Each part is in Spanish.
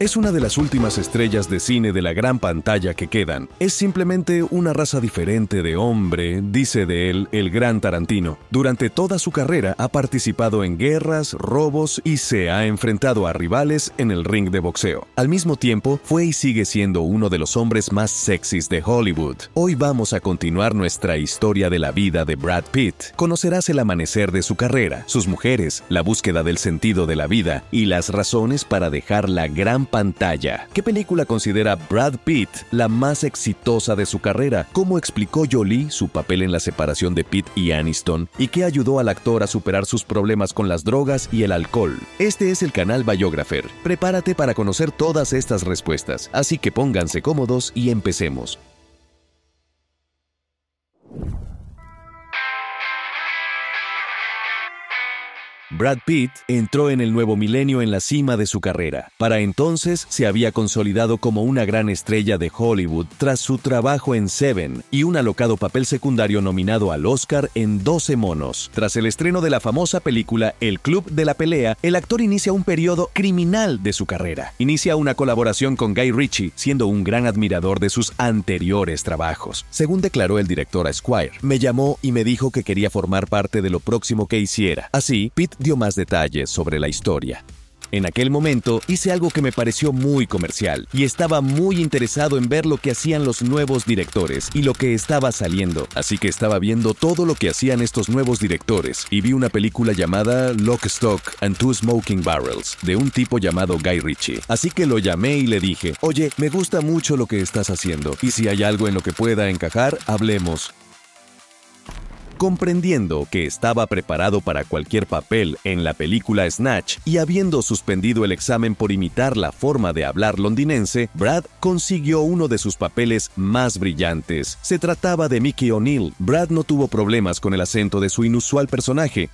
Es una de las últimas estrellas de cine de la gran pantalla que quedan. Es simplemente una raza diferente de hombre, dice de él el gran Tarantino. Durante toda su carrera ha participado en guerras, robos y se ha enfrentado a rivales en el ring de boxeo. Al mismo tiempo, fue y sigue siendo uno de los hombres más sexys de Hollywood. Hoy vamos a continuar nuestra historia de la vida de Brad Pitt. Conocerás el amanecer de su carrera, sus mujeres, la búsqueda del sentido de la vida y las razones para dejar la gran pantalla. ¿Qué película considera Brad Pitt la más exitosa de su carrera? ¿Cómo explicó Jolie su papel en la separación de Pitt y Aniston? ¿Y qué ayudó al actor a superar sus problemas con las drogas y el alcohol? Este es el canal Biographer. Prepárate para conocer todas estas respuestas, así que pónganse cómodos y empecemos. Brad Pitt entró en el nuevo milenio en la cima de su carrera. Para entonces se había consolidado como una gran estrella de Hollywood tras su trabajo en Seven y un alocado papel secundario nominado al Oscar en 12 monos. Tras el estreno de la famosa película El Club de la Pelea, el actor inicia un periodo criminal de su carrera. Inicia una colaboración con Guy Ritchie, siendo un gran admirador de sus anteriores trabajos. Según declaró el director a Squire, me llamó y me dijo que quería formar parte de lo próximo que hiciera. Así, Pitt dio más detalles sobre la historia. En aquel momento hice algo que me pareció muy comercial y estaba muy interesado en ver lo que hacían los nuevos directores y lo que estaba saliendo, así que estaba viendo todo lo que hacían estos nuevos directores y vi una película llamada Lock, Stock and Two Smoking Barrels de un tipo llamado Guy Ritchie. Así que lo llamé y le dije, oye, me gusta mucho lo que estás haciendo y si hay algo en lo que pueda encajar, hablemos comprendiendo que estaba preparado para cualquier papel en la película Snatch y habiendo suspendido el examen por imitar la forma de hablar londinense, Brad consiguió uno de sus papeles más brillantes. Se trataba de Mickey O'Neill. Brad no tuvo problemas con el acento de su inusual personaje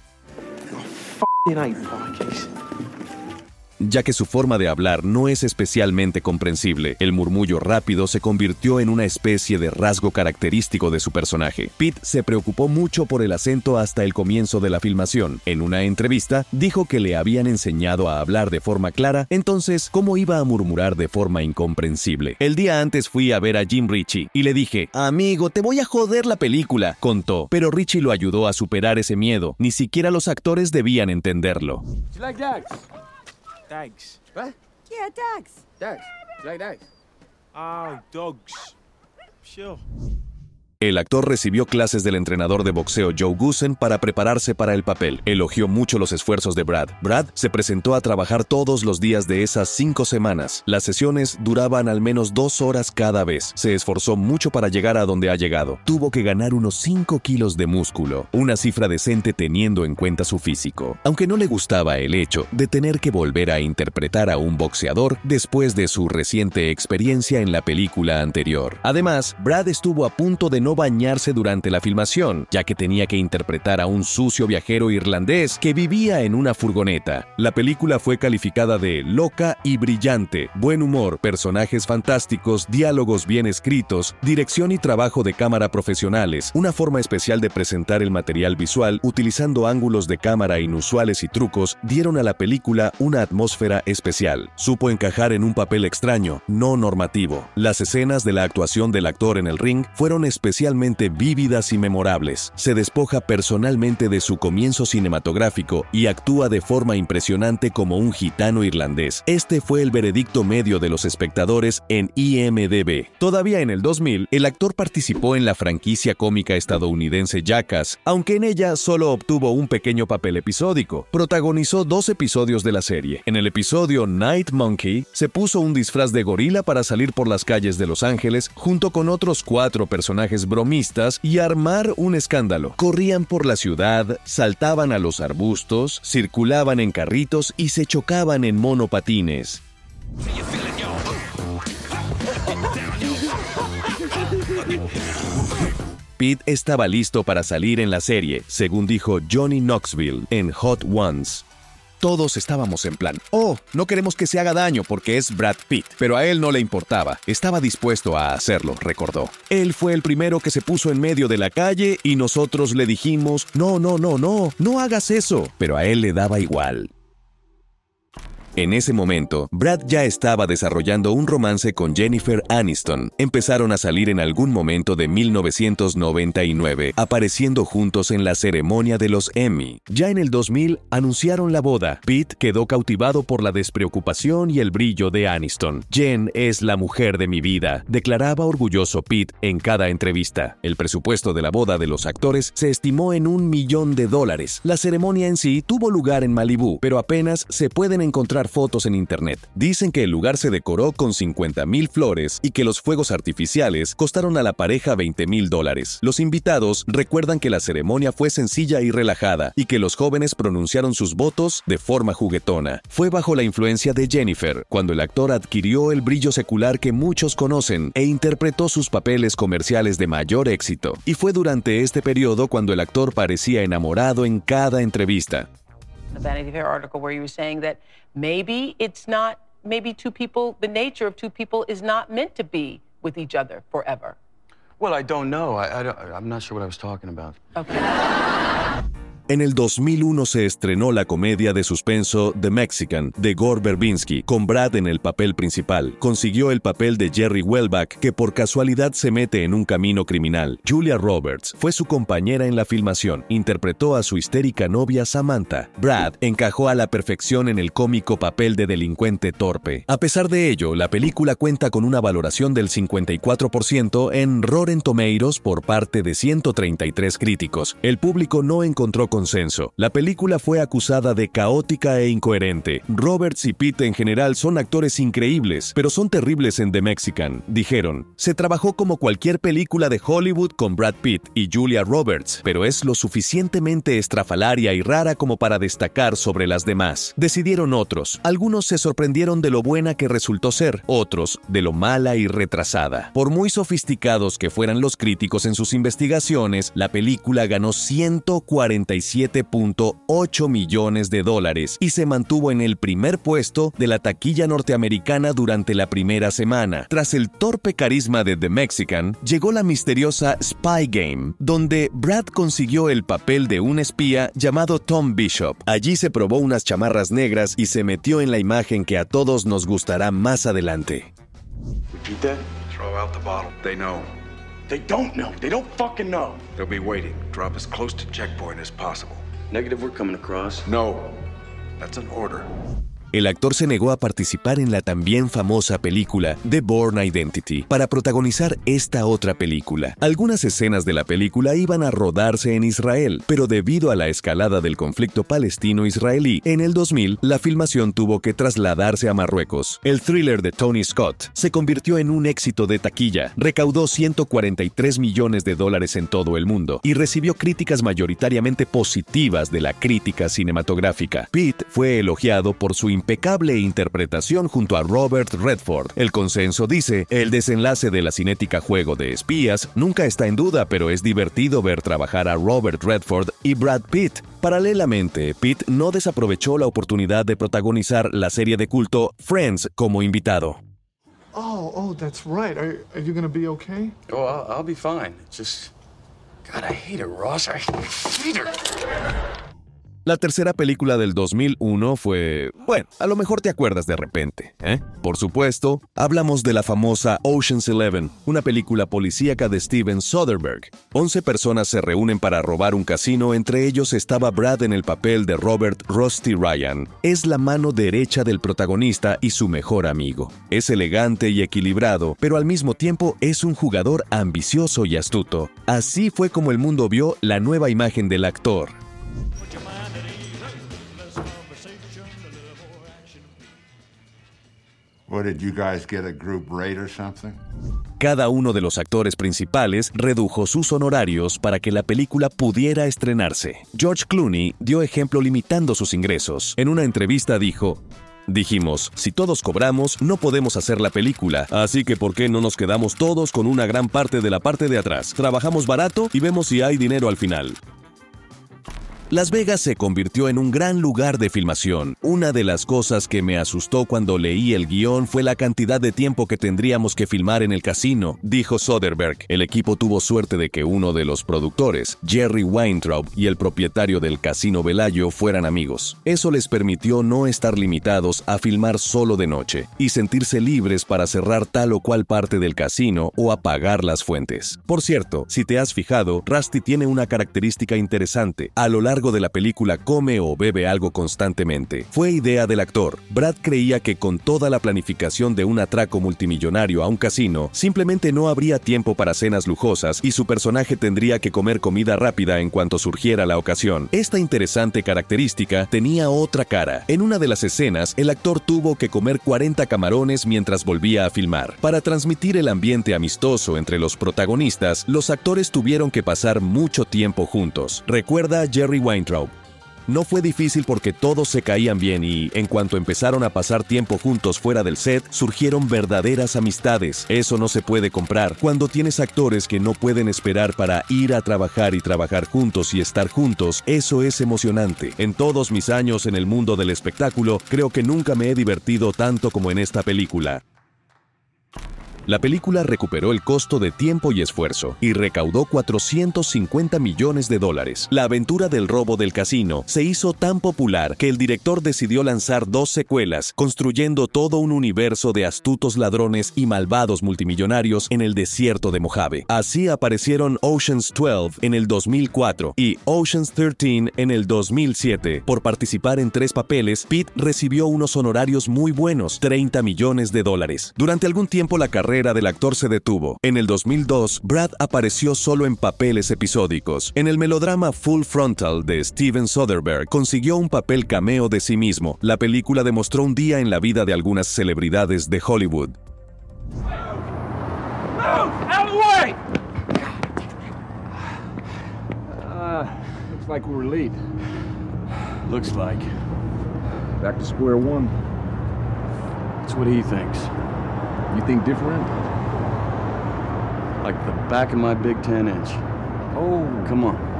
ya que su forma de hablar no es especialmente comprensible. El murmullo rápido se convirtió en una especie de rasgo característico de su personaje. Pete se preocupó mucho por el acento hasta el comienzo de la filmación. En una entrevista, dijo que le habían enseñado a hablar de forma clara, entonces, ¿cómo iba a murmurar de forma incomprensible? El día antes fui a ver a Jim Ritchie y le dije, amigo, te voy a joder la película, contó, pero Ritchie lo ayudó a superar ese miedo, ni siquiera los actores debían entenderlo. Dags. What? Yeah, Dags. Dags. You like Dags? Oh, dogs. Sure. El actor recibió clases del entrenador de boxeo Joe Gusen para prepararse para el papel. Elogió mucho los esfuerzos de Brad. Brad se presentó a trabajar todos los días de esas cinco semanas. Las sesiones duraban al menos dos horas cada vez. Se esforzó mucho para llegar a donde ha llegado. Tuvo que ganar unos 5 kilos de músculo, una cifra decente teniendo en cuenta su físico. Aunque no le gustaba el hecho de tener que volver a interpretar a un boxeador después de su reciente experiencia en la película anterior. Además, Brad estuvo a punto de no bañarse durante la filmación, ya que tenía que interpretar a un sucio viajero irlandés que vivía en una furgoneta. La película fue calificada de loca y brillante, buen humor, personajes fantásticos, diálogos bien escritos, dirección y trabajo de cámara profesionales, una forma especial de presentar el material visual utilizando ángulos de cámara inusuales y trucos dieron a la película una atmósfera especial. Supo encajar en un papel extraño, no normativo. Las escenas de la actuación del actor en el ring fueron especiales, especialmente vívidas y memorables. Se despoja personalmente de su comienzo cinematográfico y actúa de forma impresionante como un gitano irlandés. Este fue el veredicto medio de los espectadores en IMDb. Todavía en el 2000, el actor participó en la franquicia cómica estadounidense Jackass, aunque en ella solo obtuvo un pequeño papel episódico. Protagonizó dos episodios de la serie. En el episodio Night Monkey, se puso un disfraz de gorila para salir por las calles de Los Ángeles junto con otros cuatro personajes bromistas y armar un escándalo. Corrían por la ciudad, saltaban a los arbustos, circulaban en carritos y se chocaban en monopatines. Pete estaba listo para salir en la serie, según dijo Johnny Knoxville en Hot Ones. Todos estábamos en plan, oh, no queremos que se haga daño porque es Brad Pitt, pero a él no le importaba, estaba dispuesto a hacerlo, recordó. Él fue el primero que se puso en medio de la calle y nosotros le dijimos, no, no, no, no, no hagas eso, pero a él le daba igual. En ese momento, Brad ya estaba desarrollando un romance con Jennifer Aniston. Empezaron a salir en algún momento de 1999, apareciendo juntos en la ceremonia de los Emmy. Ya en el 2000 anunciaron la boda. Pete quedó cautivado por la despreocupación y el brillo de Aniston. Jen es la mujer de mi vida, declaraba orgulloso Pete en cada entrevista. El presupuesto de la boda de los actores se estimó en un millón de dólares. La ceremonia en sí tuvo lugar en Malibú, pero apenas se pueden encontrar fotos en internet. Dicen que el lugar se decoró con 50.000 flores y que los fuegos artificiales costaron a la pareja mil dólares. Los invitados recuerdan que la ceremonia fue sencilla y relajada y que los jóvenes pronunciaron sus votos de forma juguetona. Fue bajo la influencia de Jennifer cuando el actor adquirió el brillo secular que muchos conocen e interpretó sus papeles comerciales de mayor éxito. Y fue durante este periodo cuando el actor parecía enamorado en cada entrevista. A the Vanity Fair article where you were saying that maybe it's not, maybe two people, the nature of two people is not meant to be with each other forever. Well, I don't know. I, I don't, I'm not sure what I was talking about. Okay. En el 2001 se estrenó la comedia de suspenso The Mexican de Gore Verbinski, con Brad en el papel principal. Consiguió el papel de Jerry Welbach, que por casualidad se mete en un camino criminal. Julia Roberts fue su compañera en la filmación, interpretó a su histérica novia Samantha. Brad encajó a la perfección en el cómico papel de delincuente torpe. A pesar de ello, la película cuenta con una valoración del 54% en Rotten Tomeiro's por parte de 133 críticos. El público no encontró consenso. La película fue acusada de caótica e incoherente. Roberts y Pete en general son actores increíbles, pero son terribles en The Mexican, dijeron. Se trabajó como cualquier película de Hollywood con Brad Pitt y Julia Roberts, pero es lo suficientemente estrafalaria y rara como para destacar sobre las demás. Decidieron otros. Algunos se sorprendieron de lo buena que resultó ser, otros de lo mala y retrasada. Por muy sofisticados que fueran los críticos en sus investigaciones, la película ganó 145 7.8 millones de dólares y se mantuvo en el primer puesto de la taquilla norteamericana durante la primera semana. Tras el torpe carisma de The Mexican, llegó la misteriosa Spy Game, donde Brad consiguió el papel de un espía llamado Tom Bishop. Allí se probó unas chamarras negras y se metió en la imagen que a todos nos gustará más adelante. They don't know. They don't fucking know. They'll be waiting. Drop as close to checkpoint as possible. Negative, we're coming across. No. That's an order. el actor se negó a participar en la también famosa película The Born Identity para protagonizar esta otra película. Algunas escenas de la película iban a rodarse en Israel, pero debido a la escalada del conflicto palestino-israelí en el 2000, la filmación tuvo que trasladarse a Marruecos. El thriller de Tony Scott se convirtió en un éxito de taquilla, recaudó 143 millones de dólares en todo el mundo y recibió críticas mayoritariamente positivas de la crítica cinematográfica. Pitt fue elogiado por su impecable interpretación junto a Robert Redford. El consenso dice, el desenlace de la cinética Juego de Espías nunca está en duda, pero es divertido ver trabajar a Robert Redford y Brad Pitt. Paralelamente, Pitt no desaprovechó la oportunidad de protagonizar la serie de culto Friends como invitado. La tercera película del 2001 fue, bueno, a lo mejor te acuerdas de repente, ¿eh? Por supuesto, hablamos de la famosa Ocean's Eleven, una película policíaca de Steven Soderbergh. Once personas se reúnen para robar un casino, entre ellos estaba Brad en el papel de Robert Rusty Ryan. Es la mano derecha del protagonista y su mejor amigo. Es elegante y equilibrado, pero al mismo tiempo es un jugador ambicioso y astuto. Así fue como el mundo vio la nueva imagen del actor. Cada uno de los actores principales redujo sus honorarios para que la película pudiera estrenarse. George Clooney dio ejemplo limitando sus ingresos. En una entrevista dijo, Dijimos, si todos cobramos, no podemos hacer la película, así que ¿por qué no nos quedamos todos con una gran parte de la parte de atrás? Trabajamos barato y vemos si hay dinero al final. Las Vegas se convirtió en un gran lugar de filmación. Una de las cosas que me asustó cuando leí el guión fue la cantidad de tiempo que tendríamos que filmar en el casino, dijo Soderbergh. El equipo tuvo suerte de que uno de los productores, Jerry Weintraub, y el propietario del casino Velayo fueran amigos. Eso les permitió no estar limitados a filmar solo de noche y sentirse libres para cerrar tal o cual parte del casino o apagar las fuentes. Por cierto, si te has fijado, Rusty tiene una característica interesante. A lo largo de la película come o bebe algo constantemente. Fue idea del actor. Brad creía que con toda la planificación de un atraco multimillonario a un casino, simplemente no habría tiempo para cenas lujosas y su personaje tendría que comer comida rápida en cuanto surgiera la ocasión. Esta interesante característica tenía otra cara. En una de las escenas, el actor tuvo que comer 40 camarones mientras volvía a filmar. Para transmitir el ambiente amistoso entre los protagonistas, los actores tuvieron que pasar mucho tiempo juntos. Recuerda Jerry Weintraub. No fue difícil porque todos se caían bien y, en cuanto empezaron a pasar tiempo juntos fuera del set, surgieron verdaderas amistades. Eso no se puede comprar cuando tienes actores que no pueden esperar para ir a trabajar y trabajar juntos y estar juntos. Eso es emocionante. En todos mis años en el mundo del espectáculo, creo que nunca me he divertido tanto como en esta película. La película recuperó el costo de tiempo y esfuerzo y recaudó 450 millones de dólares. La aventura del robo del casino se hizo tan popular que el director decidió lanzar dos secuelas, construyendo todo un universo de astutos ladrones y malvados multimillonarios en el desierto de Mojave. Así aparecieron Oceans 12 en el 2004 y Oceans 13 en el 2007. Por participar en tres papeles, Pitt recibió unos honorarios muy buenos, 30 millones de dólares. Durante algún tiempo la carrera carrera del actor se detuvo. En el 2002, Brad apareció solo en papeles episódicos. En el melodrama Full Frontal de Steven Soderbergh consiguió un papel cameo de sí mismo. La película demostró un día en la vida de algunas celebridades de Hollywood. like were late. Looks like. he thinks. You think different? Like the back of my big 10 inch. Oh. Come on.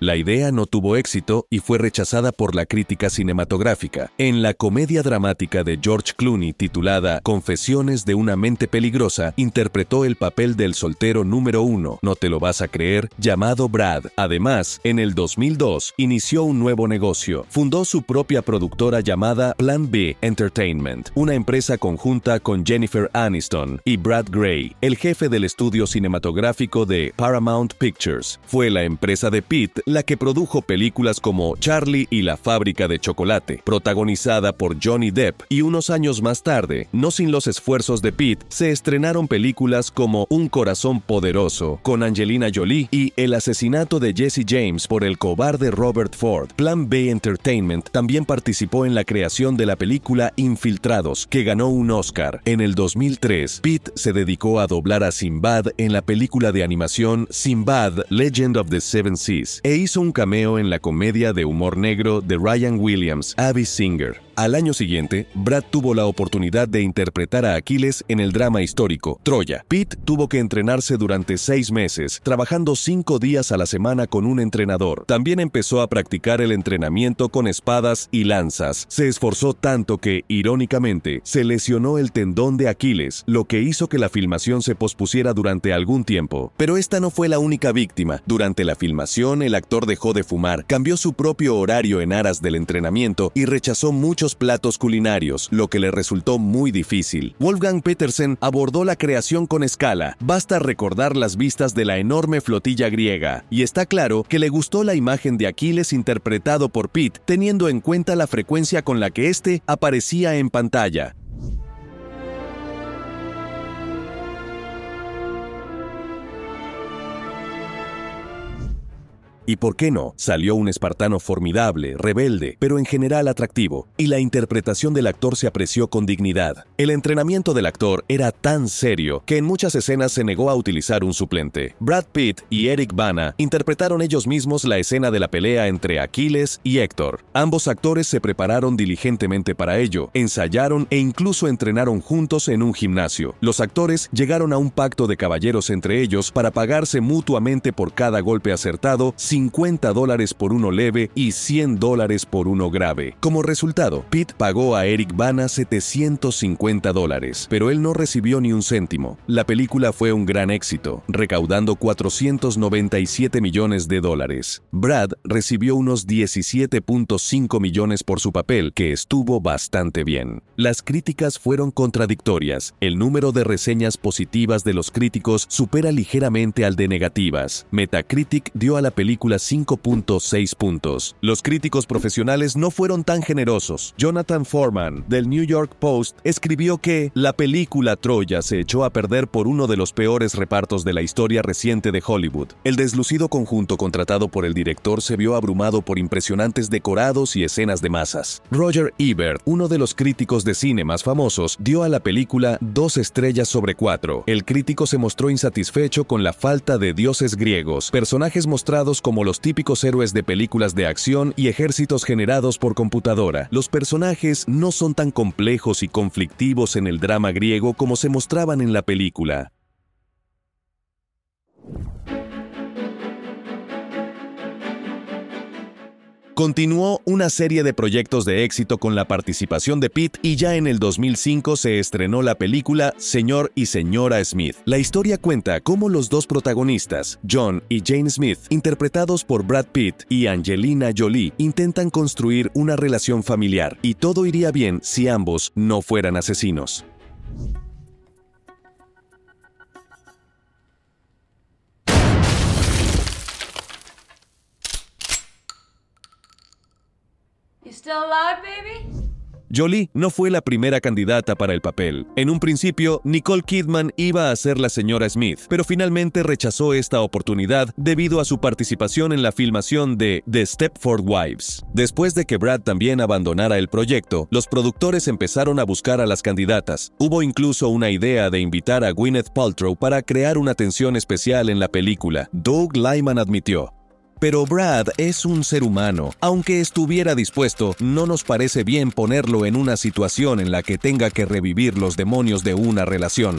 La idea no tuvo éxito y fue rechazada por la crítica cinematográfica. En la comedia dramática de George Clooney titulada Confesiones de una mente peligrosa, interpretó el papel del soltero número uno, no te lo vas a creer, llamado Brad. Además, en el 2002, inició un nuevo negocio. Fundó su propia productora llamada Plan B Entertainment, una empresa conjunta con Jennifer Aniston y Brad Gray, el jefe del estudio cinematográfico de Paramount Pictures. Fue la empresa de Pitt la que produjo películas como Charlie y la fábrica de chocolate, protagonizada por Johnny Depp, y unos años más tarde, no sin los esfuerzos de Pitt, se estrenaron películas como Un corazón poderoso, con Angelina Jolie, y El asesinato de Jesse James por el cobarde Robert Ford. Plan B Entertainment también participó en la creación de la película Infiltrados, que ganó un Oscar. En el 2003, Pitt se dedicó a doblar a Sinbad en la película de animación Sinbad Legend of the Seven Seas hizo un cameo en la comedia de humor negro de Ryan Williams, Abby Singer. Al año siguiente, Brad tuvo la oportunidad de interpretar a Aquiles en el drama histórico Troya. Pete tuvo que entrenarse durante seis meses, trabajando cinco días a la semana con un entrenador. También empezó a practicar el entrenamiento con espadas y lanzas. Se esforzó tanto que, irónicamente, se lesionó el tendón de Aquiles, lo que hizo que la filmación se pospusiera durante algún tiempo. Pero esta no fue la única víctima. Durante la filmación, el actor dejó de fumar, cambió su propio horario en aras del entrenamiento y rechazó muchos platos culinarios, lo que le resultó muy difícil. Wolfgang Petersen abordó la creación con escala, basta recordar las vistas de la enorme flotilla griega, y está claro que le gustó la imagen de Aquiles interpretado por Pitt, teniendo en cuenta la frecuencia con la que éste aparecía en pantalla. Y por qué no, salió un espartano formidable, rebelde, pero en general atractivo, y la interpretación del actor se apreció con dignidad. El entrenamiento del actor era tan serio que en muchas escenas se negó a utilizar un suplente. Brad Pitt y Eric Bana interpretaron ellos mismos la escena de la pelea entre Aquiles y Héctor. Ambos actores se prepararon diligentemente para ello, ensayaron e incluso entrenaron juntos en un gimnasio. Los actores llegaron a un pacto de caballeros entre ellos para pagarse mutuamente por cada golpe acertado 50 dólares por uno leve y 100 dólares por uno grave. Como resultado, Pitt pagó a Eric Bana 750 dólares, pero él no recibió ni un céntimo. La película fue un gran éxito, recaudando 497 millones de dólares. Brad recibió unos 17.5 millones por su papel, que estuvo bastante bien. Las críticas fueron contradictorias. El número de reseñas positivas de los críticos supera ligeramente al de negativas. Metacritic dio a la película 5.6 puntos. Los críticos profesionales no fueron tan generosos. Jonathan Foreman, del New York Post, escribió que la película Troya se echó a perder por uno de los peores repartos de la historia reciente de Hollywood. El deslucido conjunto contratado por el director se vio abrumado por impresionantes decorados y escenas de masas. Roger Ebert, uno de los críticos de cine más famosos, dio a la película dos estrellas sobre cuatro. El crítico se mostró insatisfecho con la falta de dioses griegos, personajes mostrados como como los típicos héroes de películas de acción y ejércitos generados por computadora. Los personajes no son tan complejos y conflictivos en el drama griego como se mostraban en la película. Continuó una serie de proyectos de éxito con la participación de Pitt y ya en el 2005 se estrenó la película Señor y Señora Smith. La historia cuenta cómo los dos protagonistas, John y Jane Smith, interpretados por Brad Pitt y Angelina Jolie, intentan construir una relación familiar y todo iría bien si ambos no fueran asesinos. Jolie no fue la primera candidata para el papel. En un principio, Nicole Kidman iba a ser la señora Smith, pero finalmente rechazó esta oportunidad debido a su participación en la filmación de The Stepford Wives. Después de que Brad también abandonara el proyecto, los productores empezaron a buscar a las candidatas. Hubo incluso una idea de invitar a Gwyneth Paltrow para crear una atención especial en la película. Doug Lyman admitió, pero Brad es un ser humano. Aunque estuviera dispuesto, no nos parece bien ponerlo en una situación en la que tenga que revivir los demonios de una relación.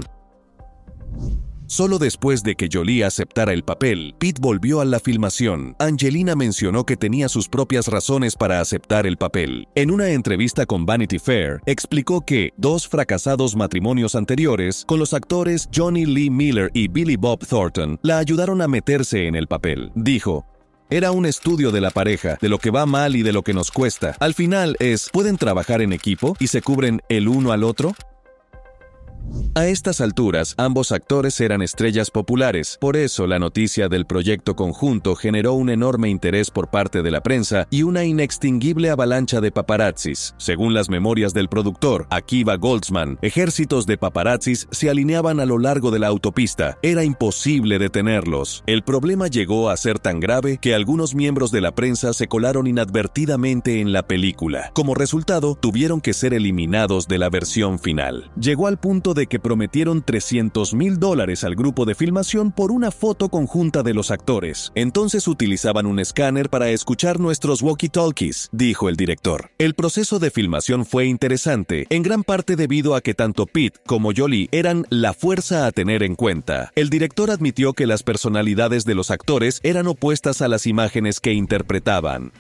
Solo después de que Jolie aceptara el papel, Pitt volvió a la filmación. Angelina mencionó que tenía sus propias razones para aceptar el papel. En una entrevista con Vanity Fair, explicó que dos fracasados matrimonios anteriores con los actores Johnny Lee Miller y Billy Bob Thornton la ayudaron a meterse en el papel. Dijo, era un estudio de la pareja, de lo que va mal y de lo que nos cuesta. Al final es, ¿pueden trabajar en equipo y se cubren el uno al otro? A estas alturas, ambos actores eran estrellas populares, por eso la noticia del proyecto conjunto generó un enorme interés por parte de la prensa y una inextinguible avalancha de paparazzis. Según las memorias del productor, Akiva Goldsman, ejércitos de paparazzis se alineaban a lo largo de la autopista. Era imposible detenerlos. El problema llegó a ser tan grave que algunos miembros de la prensa se colaron inadvertidamente en la película. Como resultado, tuvieron que ser eliminados de la versión final. Llegó al punto de que prometieron 300 mil dólares al grupo de filmación por una foto conjunta de los actores. Entonces utilizaban un escáner para escuchar nuestros walkie-talkies, dijo el director. El proceso de filmación fue interesante, en gran parte debido a que tanto Pete como Jolie eran la fuerza a tener en cuenta. El director admitió que las personalidades de los actores eran opuestas a las imágenes que interpretaban.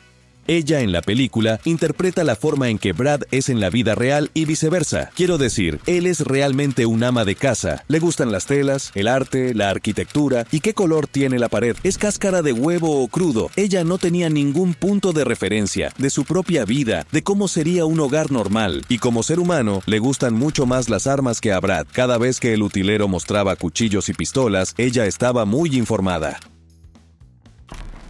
Ella en la película interpreta la forma en que Brad es en la vida real y viceversa. Quiero decir, él es realmente un ama de casa. Le gustan las telas, el arte, la arquitectura y qué color tiene la pared. Es cáscara de huevo o crudo. Ella no tenía ningún punto de referencia de su propia vida, de cómo sería un hogar normal. Y como ser humano, le gustan mucho más las armas que a Brad. Cada vez que el utilero mostraba cuchillos y pistolas, ella estaba muy informada.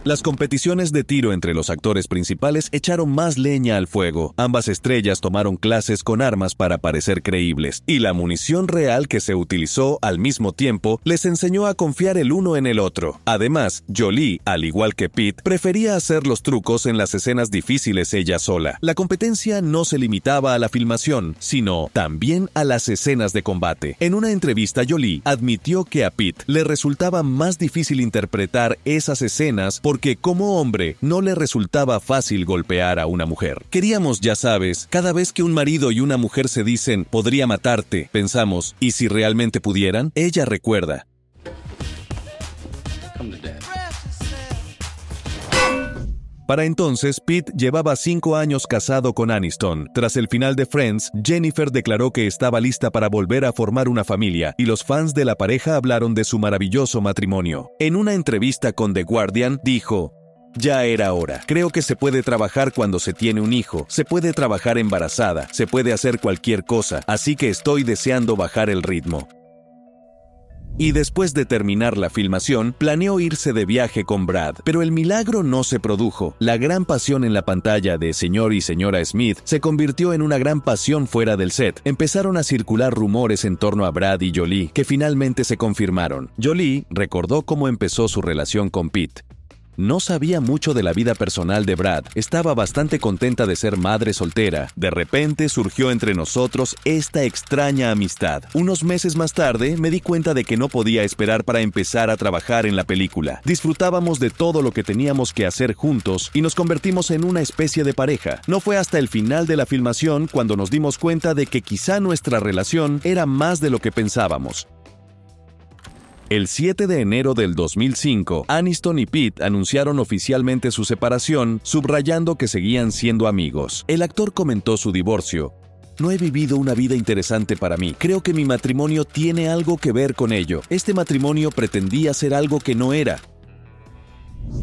Las competiciones de tiro entre los actores principales echaron más leña al fuego. Ambas estrellas tomaron clases con armas para parecer creíbles, y la munición real que se utilizó al mismo tiempo les enseñó a confiar el uno en el otro. Además, Jolie, al igual que Pete, prefería hacer los trucos en las escenas difíciles ella sola. La competencia no se limitaba a la filmación, sino también a las escenas de combate. En una entrevista, Jolie admitió que a Pete le resultaba más difícil interpretar esas escenas porque como hombre no le resultaba fácil golpear a una mujer. Queríamos, ya sabes, cada vez que un marido y una mujer se dicen podría matarte, pensamos, ¿y si realmente pudieran? Ella recuerda, Para entonces, Pitt llevaba cinco años casado con Aniston. Tras el final de Friends, Jennifer declaró que estaba lista para volver a formar una familia, y los fans de la pareja hablaron de su maravilloso matrimonio. En una entrevista con The Guardian, dijo, ya era hora. Creo que se puede trabajar cuando se tiene un hijo, se puede trabajar embarazada, se puede hacer cualquier cosa, así que estoy deseando bajar el ritmo y después de terminar la filmación, planeó irse de viaje con Brad. Pero el milagro no se produjo. La gran pasión en la pantalla de señor y señora Smith se convirtió en una gran pasión fuera del set. Empezaron a circular rumores en torno a Brad y Jolie, que finalmente se confirmaron. Jolie recordó cómo empezó su relación con Pete. No sabía mucho de la vida personal de Brad, estaba bastante contenta de ser madre soltera. De repente surgió entre nosotros esta extraña amistad. Unos meses más tarde me di cuenta de que no podía esperar para empezar a trabajar en la película. Disfrutábamos de todo lo que teníamos que hacer juntos y nos convertimos en una especie de pareja. No fue hasta el final de la filmación cuando nos dimos cuenta de que quizá nuestra relación era más de lo que pensábamos. El 7 de enero del 2005, Aniston y Pitt anunciaron oficialmente su separación, subrayando que seguían siendo amigos. El actor comentó su divorcio. No he vivido una vida interesante para mí. Creo que mi matrimonio tiene algo que ver con ello. Este matrimonio pretendía ser algo que no era.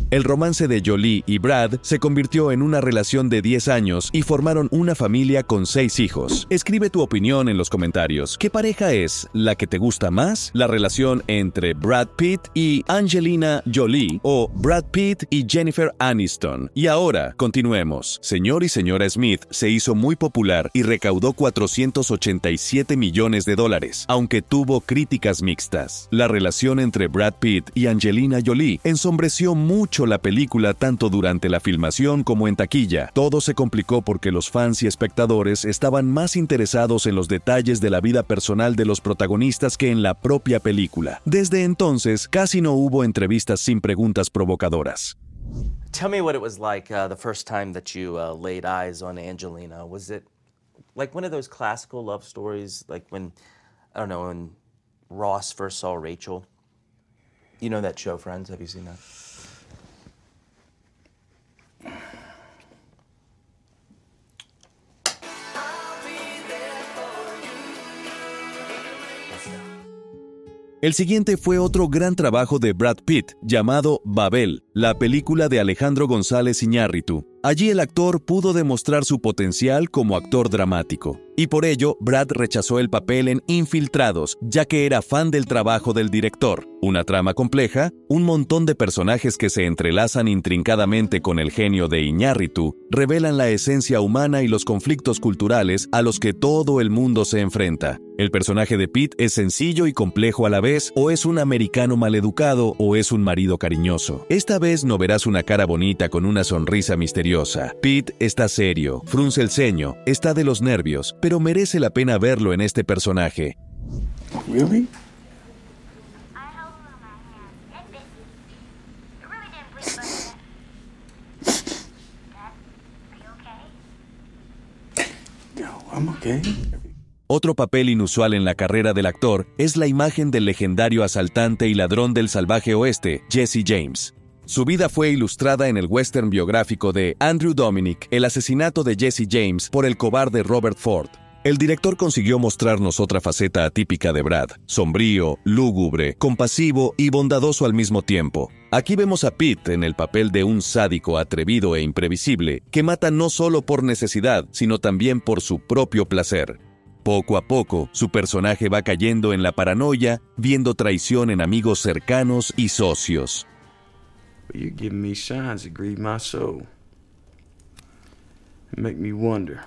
El romance de Jolie y Brad se convirtió en una relación de 10 años y formaron una familia con 6 hijos. Escribe tu opinión en los comentarios. ¿Qué pareja es la que te gusta más? ¿La relación entre Brad Pitt y Angelina Jolie o Brad Pitt y Jennifer Aniston? Y ahora, continuemos. Señor y señora Smith se hizo muy popular y recaudó 487 millones de dólares, aunque tuvo críticas mixtas. La relación entre Brad Pitt y Angelina Jolie ensombreció mucho mucho la película tanto durante la filmación como en taquilla. Todo se complicó porque los fans y espectadores estaban más interesados en los detalles de la vida personal de los protagonistas que en la propia película. Desde entonces, casi no hubo entrevistas sin preguntas provocadoras. Tell me what it was like uh, the first time that you uh, laid eyes on Angelina. Was it like one of those classical love stories, like when, I don't know, when Ross first saw Rachel? You know that show, Friends? Have you seen that? El siguiente fue otro gran trabajo de Brad Pitt, llamado Babel, la película de Alejandro González Iñárritu. Allí el actor pudo demostrar su potencial como actor dramático y por ello Brad rechazó el papel en Infiltrados, ya que era fan del trabajo del director. Una trama compleja, un montón de personajes que se entrelazan intrincadamente con el genio de Iñárritu, revelan la esencia humana y los conflictos culturales a los que todo el mundo se enfrenta. El personaje de Pete es sencillo y complejo a la vez, o es un americano maleducado, o es un marido cariñoso. Esta vez no verás una cara bonita con una sonrisa misteriosa. Pete está serio, frunce el ceño, está de los nervios, pero merece la pena verlo en este personaje. Otro papel inusual en la carrera del actor es la imagen del legendario asaltante y ladrón del salvaje oeste, Jesse James. Su vida fue ilustrada en el western biográfico de Andrew Dominic, El asesinato de Jesse James por el cobarde Robert Ford. El director consiguió mostrarnos otra faceta atípica de Brad, sombrío, lúgubre, compasivo y bondadoso al mismo tiempo. Aquí vemos a Pete en el papel de un sádico atrevido e imprevisible, que mata no solo por necesidad, sino también por su propio placer. Poco a poco, su personaje va cayendo en la paranoia, viendo traición en amigos cercanos y socios wonder.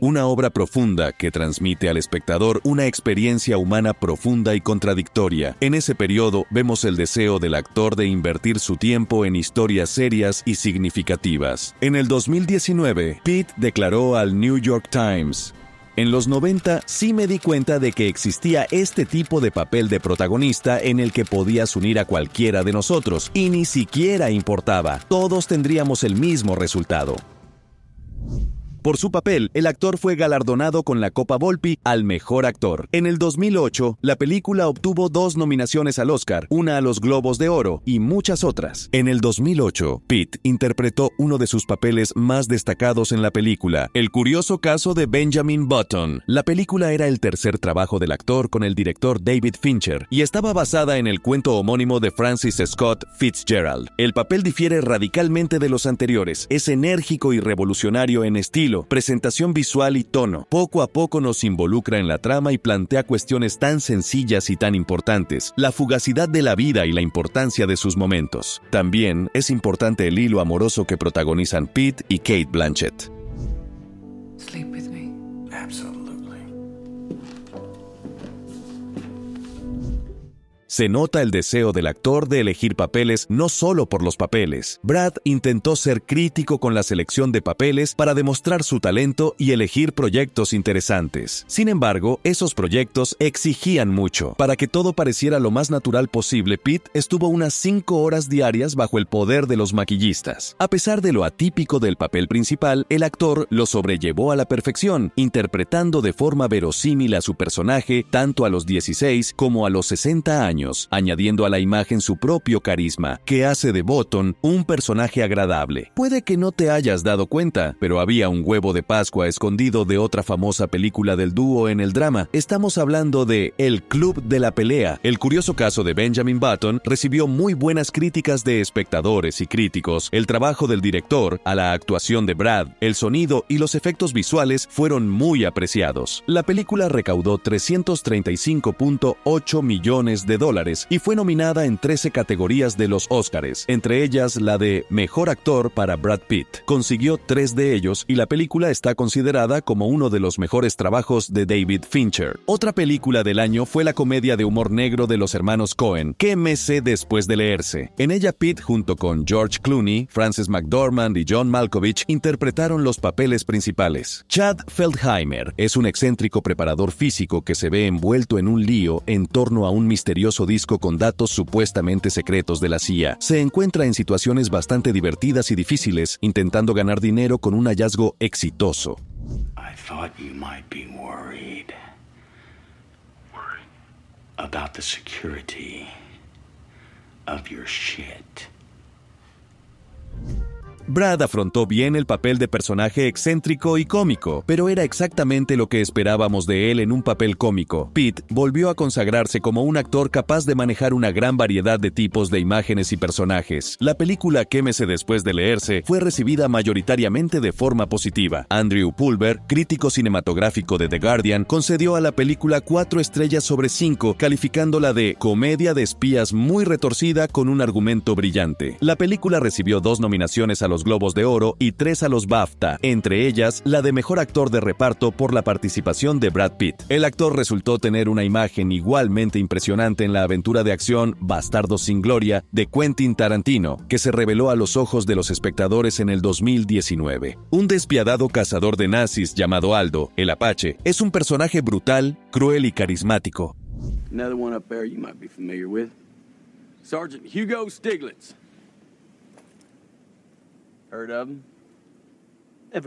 Una obra profunda que transmite al espectador una experiencia humana profunda y contradictoria. En ese periodo vemos el deseo del actor de invertir su tiempo en historias serias y significativas. En el 2019, Pitt declaró al New York Times, en los 90 sí me di cuenta de que existía este tipo de papel de protagonista en el que podías unir a cualquiera de nosotros y ni siquiera importaba, todos tendríamos el mismo resultado. Por su papel, el actor fue galardonado con la Copa Volpi al mejor actor. En el 2008, la película obtuvo dos nominaciones al Oscar, una a los Globos de Oro y muchas otras. En el 2008, Pitt interpretó uno de sus papeles más destacados en la película, El curioso caso de Benjamin Button. La película era el tercer trabajo del actor con el director David Fincher y estaba basada en el cuento homónimo de Francis Scott Fitzgerald. El papel difiere radicalmente de los anteriores, es enérgico y revolucionario en estilo presentación visual y tono, poco a poco nos involucra en la trama y plantea cuestiones tan sencillas y tan importantes, la fugacidad de la vida y la importancia de sus momentos. También es importante el hilo amoroso que protagonizan Pete y Kate Blanchett. Se nota el deseo del actor de elegir papeles no solo por los papeles. Brad intentó ser crítico con la selección de papeles para demostrar su talento y elegir proyectos interesantes. Sin embargo, esos proyectos exigían mucho. Para que todo pareciera lo más natural posible, Pitt estuvo unas 5 horas diarias bajo el poder de los maquillistas. A pesar de lo atípico del papel principal, el actor lo sobrellevó a la perfección, interpretando de forma verosímil a su personaje tanto a los 16 como a los 60 años añadiendo a la imagen su propio carisma, que hace de Button un personaje agradable. Puede que no te hayas dado cuenta, pero había un huevo de Pascua escondido de otra famosa película del dúo en el drama. Estamos hablando de El Club de la Pelea. El curioso caso de Benjamin Button recibió muy buenas críticas de espectadores y críticos. El trabajo del director, a la actuación de Brad, el sonido y los efectos visuales fueron muy apreciados. La película recaudó 335.8 millones de dólares y fue nominada en 13 categorías de los Óscares, entre ellas la de Mejor Actor para Brad Pitt. Consiguió tres de ellos y la película está considerada como uno de los mejores trabajos de David Fincher. Otra película del año fue la comedia de humor negro de los hermanos Cohen, que me sé después de leerse. En ella Pitt junto con George Clooney, Francis McDormand y John Malkovich interpretaron los papeles principales. Chad Feldheimer es un excéntrico preparador físico que se ve envuelto en un lío en torno a un misterioso disco con datos supuestamente secretos de la CIA. Se encuentra en situaciones bastante divertidas y difíciles, intentando ganar dinero con un hallazgo exitoso. Brad afrontó bien el papel de personaje excéntrico y cómico, pero era exactamente lo que esperábamos de él en un papel cómico. Pitt volvió a consagrarse como un actor capaz de manejar una gran variedad de tipos de imágenes y personajes. La película Quémese después de leerse fue recibida mayoritariamente de forma positiva. Andrew Pulver, crítico cinematográfico de The Guardian, concedió a la película cuatro estrellas sobre 5, calificándola de comedia de espías muy retorcida con un argumento brillante. La película recibió dos nominaciones a los los Globos de Oro y tres a los BAFTA, entre ellas la de Mejor Actor de Reparto por la participación de Brad Pitt. El actor resultó tener una imagen igualmente impresionante en la aventura de acción Bastardos sin Gloria de Quentin Tarantino, que se reveló a los ojos de los espectadores en el 2019. Un despiadado cazador de nazis llamado Aldo, el Apache, es un personaje brutal, cruel y carismático. Pitt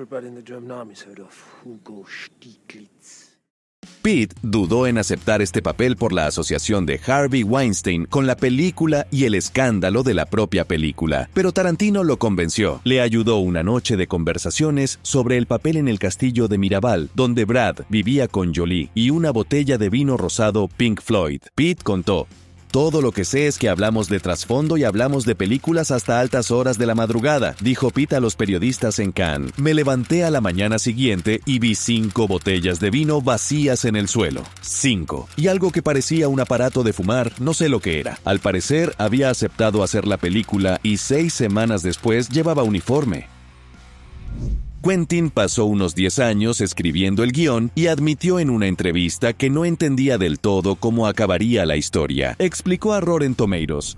Pete dudó en aceptar este papel por la asociación de Harvey Weinstein con la película y el escándalo de la propia película, pero Tarantino lo convenció. Le ayudó una noche de conversaciones sobre el papel en el castillo de Mirabal, donde Brad vivía con Jolie y una botella de vino rosado Pink Floyd. Pete contó, todo lo que sé es que hablamos de trasfondo y hablamos de películas hasta altas horas de la madrugada, dijo Pete a los periodistas en Cannes. Me levanté a la mañana siguiente y vi cinco botellas de vino vacías en el suelo. Cinco. Y algo que parecía un aparato de fumar, no sé lo que era. Al parecer había aceptado hacer la película y seis semanas después llevaba uniforme. Quentin pasó unos 10 años escribiendo el guión y admitió en una entrevista que no entendía del todo cómo acabaría la historia. Explicó a Roren Tomeiros,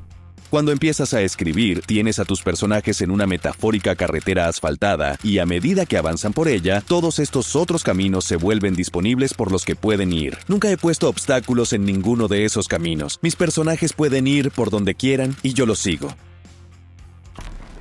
Cuando empiezas a escribir, tienes a tus personajes en una metafórica carretera asfaltada y a medida que avanzan por ella, todos estos otros caminos se vuelven disponibles por los que pueden ir. Nunca he puesto obstáculos en ninguno de esos caminos. Mis personajes pueden ir por donde quieran y yo los sigo.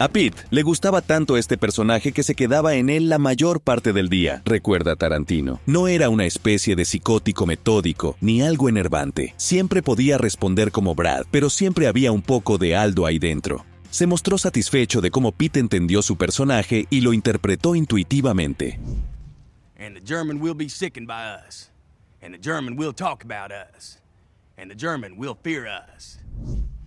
A Pete le gustaba tanto este personaje que se quedaba en él la mayor parte del día, recuerda Tarantino. No era una especie de psicótico metódico, ni algo enervante. Siempre podía responder como Brad, pero siempre había un poco de Aldo ahí dentro. Se mostró satisfecho de cómo Pete entendió su personaje y lo interpretó intuitivamente.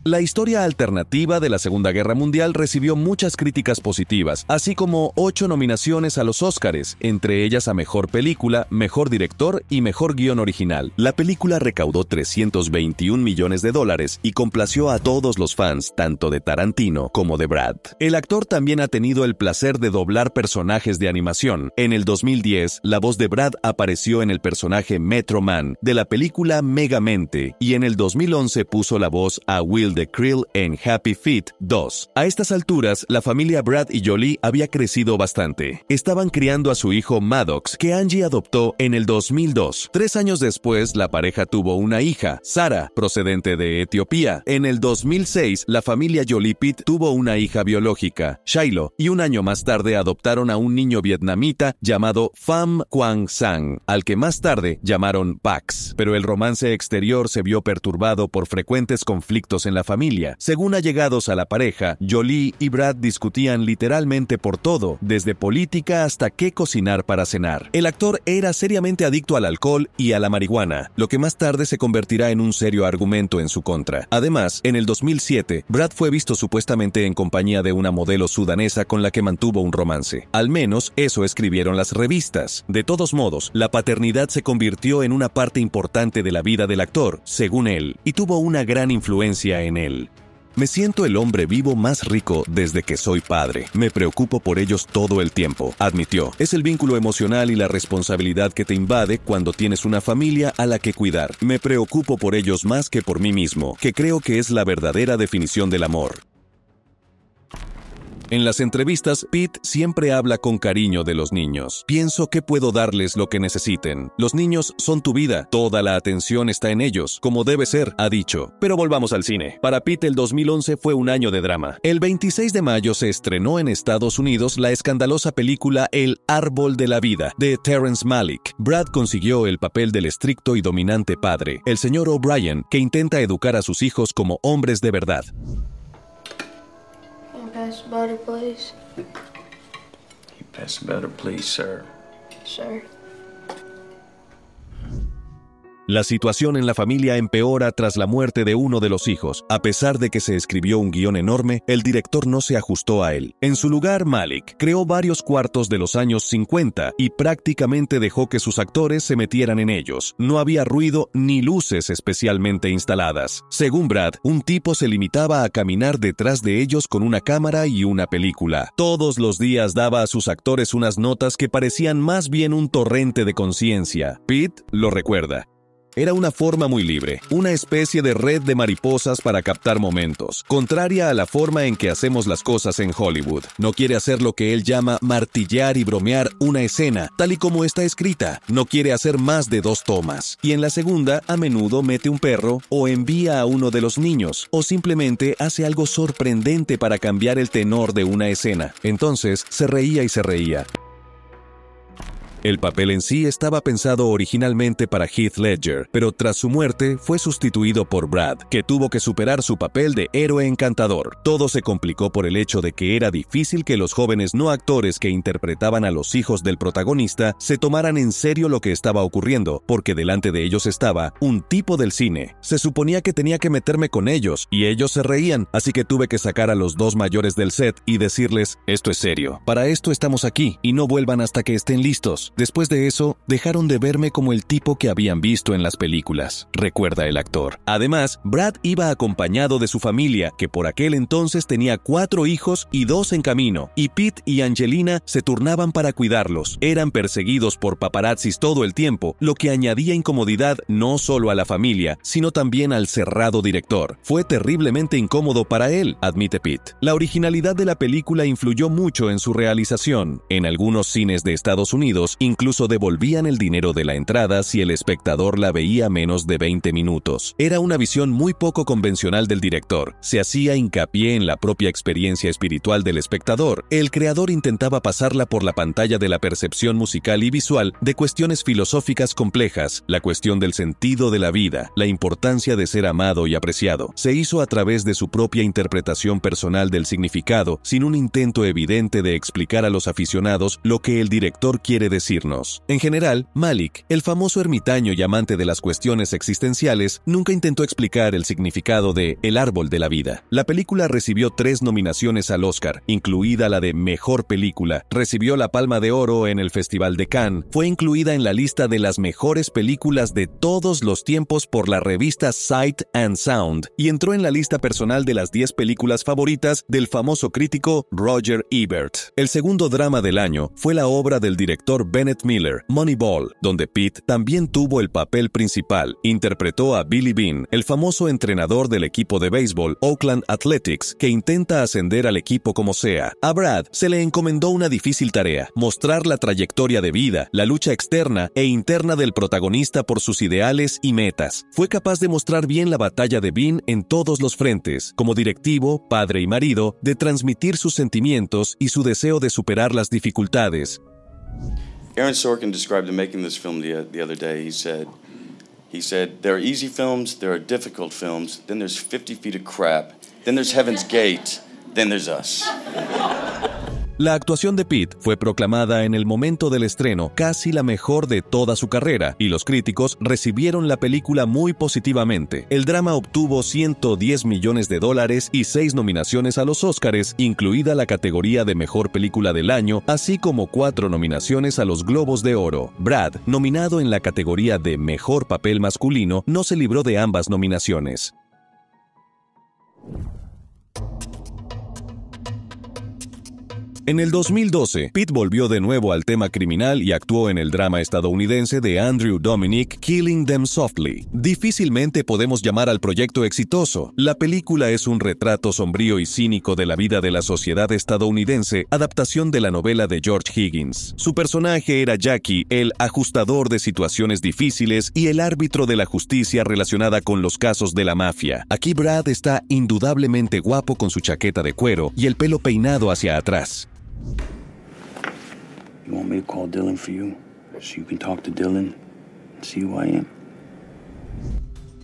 La historia alternativa de la Segunda Guerra Mundial recibió muchas críticas positivas, así como ocho nominaciones a los Óscares, entre ellas a Mejor Película, Mejor Director y Mejor Guión Original. La película recaudó 321 millones de dólares y complació a todos los fans, tanto de Tarantino como de Brad. El actor también ha tenido el placer de doblar personajes de animación. En el 2010, la voz de Brad apareció en el personaje Metro Man de la película Megamente, y en el 2011 puso la voz a Will de Krill en Happy Feet 2. A estas alturas, la familia Brad y Jolie había crecido bastante. Estaban criando a su hijo Maddox, que Angie adoptó en el 2002. Tres años después, la pareja tuvo una hija, Sara, procedente de Etiopía. En el 2006, la familia Jolie Pitt tuvo una hija biológica, Shiloh, y un año más tarde adoptaron a un niño vietnamita llamado Pham Quang Sang, al que más tarde llamaron Pax. Pero el romance exterior se vio perturbado por frecuentes conflictos en la familia. Según allegados a la pareja, Jolie y Brad discutían literalmente por todo, desde política hasta qué cocinar para cenar. El actor era seriamente adicto al alcohol y a la marihuana, lo que más tarde se convertirá en un serio argumento en su contra. Además, en el 2007, Brad fue visto supuestamente en compañía de una modelo sudanesa con la que mantuvo un romance. Al menos eso escribieron las revistas. De todos modos, la paternidad se convirtió en una parte importante de la vida del actor, según él, y tuvo una gran influencia en él. Me siento el hombre vivo más rico desde que soy padre. Me preocupo por ellos todo el tiempo, admitió. Es el vínculo emocional y la responsabilidad que te invade cuando tienes una familia a la que cuidar. Me preocupo por ellos más que por mí mismo, que creo que es la verdadera definición del amor. En las entrevistas, Pete siempre habla con cariño de los niños. Pienso que puedo darles lo que necesiten. Los niños son tu vida, toda la atención está en ellos, como debe ser, ha dicho. Pero volvamos al cine. Para Pete el 2011 fue un año de drama. El 26 de mayo se estrenó en Estados Unidos la escandalosa película El Árbol de la Vida, de Terrence Malick. Brad consiguió el papel del estricto y dominante padre, el señor O'Brien, que intenta educar a sus hijos como hombres de verdad. pass by the place? You pass by the police, sir. Sir. La situación en la familia empeora tras la muerte de uno de los hijos. A pesar de que se escribió un guión enorme, el director no se ajustó a él. En su lugar, Malik creó varios cuartos de los años 50 y prácticamente dejó que sus actores se metieran en ellos. No había ruido ni luces especialmente instaladas. Según Brad, un tipo se limitaba a caminar detrás de ellos con una cámara y una película. Todos los días daba a sus actores unas notas que parecían más bien un torrente de conciencia. Pete lo recuerda. Era una forma muy libre, una especie de red de mariposas para captar momentos, contraria a la forma en que hacemos las cosas en Hollywood. No quiere hacer lo que él llama martillar y bromear una escena, tal y como está escrita. No quiere hacer más de dos tomas. Y en la segunda, a menudo mete un perro, o envía a uno de los niños, o simplemente hace algo sorprendente para cambiar el tenor de una escena. Entonces, se reía y se reía. El papel en sí estaba pensado originalmente para Heath Ledger, pero tras su muerte fue sustituido por Brad, que tuvo que superar su papel de héroe encantador. Todo se complicó por el hecho de que era difícil que los jóvenes no actores que interpretaban a los hijos del protagonista se tomaran en serio lo que estaba ocurriendo, porque delante de ellos estaba un tipo del cine. Se suponía que tenía que meterme con ellos, y ellos se reían, así que tuve que sacar a los dos mayores del set y decirles, esto es serio, para esto estamos aquí, y no vuelvan hasta que estén listos. Después de eso, dejaron de verme como el tipo que habían visto en las películas, recuerda el actor. Además, Brad iba acompañado de su familia, que por aquel entonces tenía cuatro hijos y dos en camino, y Pitt y Angelina se turnaban para cuidarlos. Eran perseguidos por paparazzis todo el tiempo, lo que añadía incomodidad no solo a la familia, sino también al cerrado director. Fue terriblemente incómodo para él, admite Pitt. La originalidad de la película influyó mucho en su realización. En algunos cines de Estados Unidos Incluso devolvían el dinero de la entrada si el espectador la veía menos de 20 minutos. Era una visión muy poco convencional del director. Se hacía hincapié en la propia experiencia espiritual del espectador. El creador intentaba pasarla por la pantalla de la percepción musical y visual de cuestiones filosóficas complejas, la cuestión del sentido de la vida, la importancia de ser amado y apreciado. Se hizo a través de su propia interpretación personal del significado, sin un intento evidente de explicar a los aficionados lo que el director quiere decir en general, Malik, el famoso ermitaño y amante de las cuestiones existenciales, nunca intentó explicar el significado de El árbol de la vida. La película recibió tres nominaciones al Oscar, incluida la de Mejor Película, recibió la Palma de Oro en el Festival de Cannes, fue incluida en la lista de las mejores películas de todos los tiempos por la revista Sight and Sound y entró en la lista personal de las 10 películas favoritas del famoso crítico Roger Ebert. El segundo drama del año fue la obra del director Ben Kenneth Miller, Moneyball, donde Pitt también tuvo el papel principal. Interpretó a Billy Bean, el famoso entrenador del equipo de béisbol Oakland Athletics, que intenta ascender al equipo como sea. A Brad se le encomendó una difícil tarea, mostrar la trayectoria de vida, la lucha externa e interna del protagonista por sus ideales y metas. Fue capaz de mostrar bien la batalla de Bean en todos los frentes, como directivo, padre y marido, de transmitir sus sentimientos y su deseo de superar las dificultades. Aaron Sorkin described in making this film the, uh, the other day. He said, he said, there are easy films, there are difficult films, then there's 50 feet of crap, then there's Heaven's Gate, then there's us. La actuación de Pitt fue proclamada en el momento del estreno casi la mejor de toda su carrera y los críticos recibieron la película muy positivamente. El drama obtuvo 110 millones de dólares y seis nominaciones a los Óscares, incluida la categoría de mejor película del año, así como cuatro nominaciones a los Globos de Oro. Brad, nominado en la categoría de mejor papel masculino, no se libró de ambas nominaciones. En el 2012, Pitt volvió de nuevo al tema criminal y actuó en el drama estadounidense de Andrew Dominic, Killing Them Softly. Difícilmente podemos llamar al proyecto exitoso. La película es un retrato sombrío y cínico de la vida de la sociedad estadounidense, adaptación de la novela de George Higgins. Su personaje era Jackie, el ajustador de situaciones difíciles y el árbitro de la justicia relacionada con los casos de la mafia. Aquí Brad está indudablemente guapo con su chaqueta de cuero y el pelo peinado hacia atrás. You want me to call Dylan for you? So you can talk to Dylan and see who I am?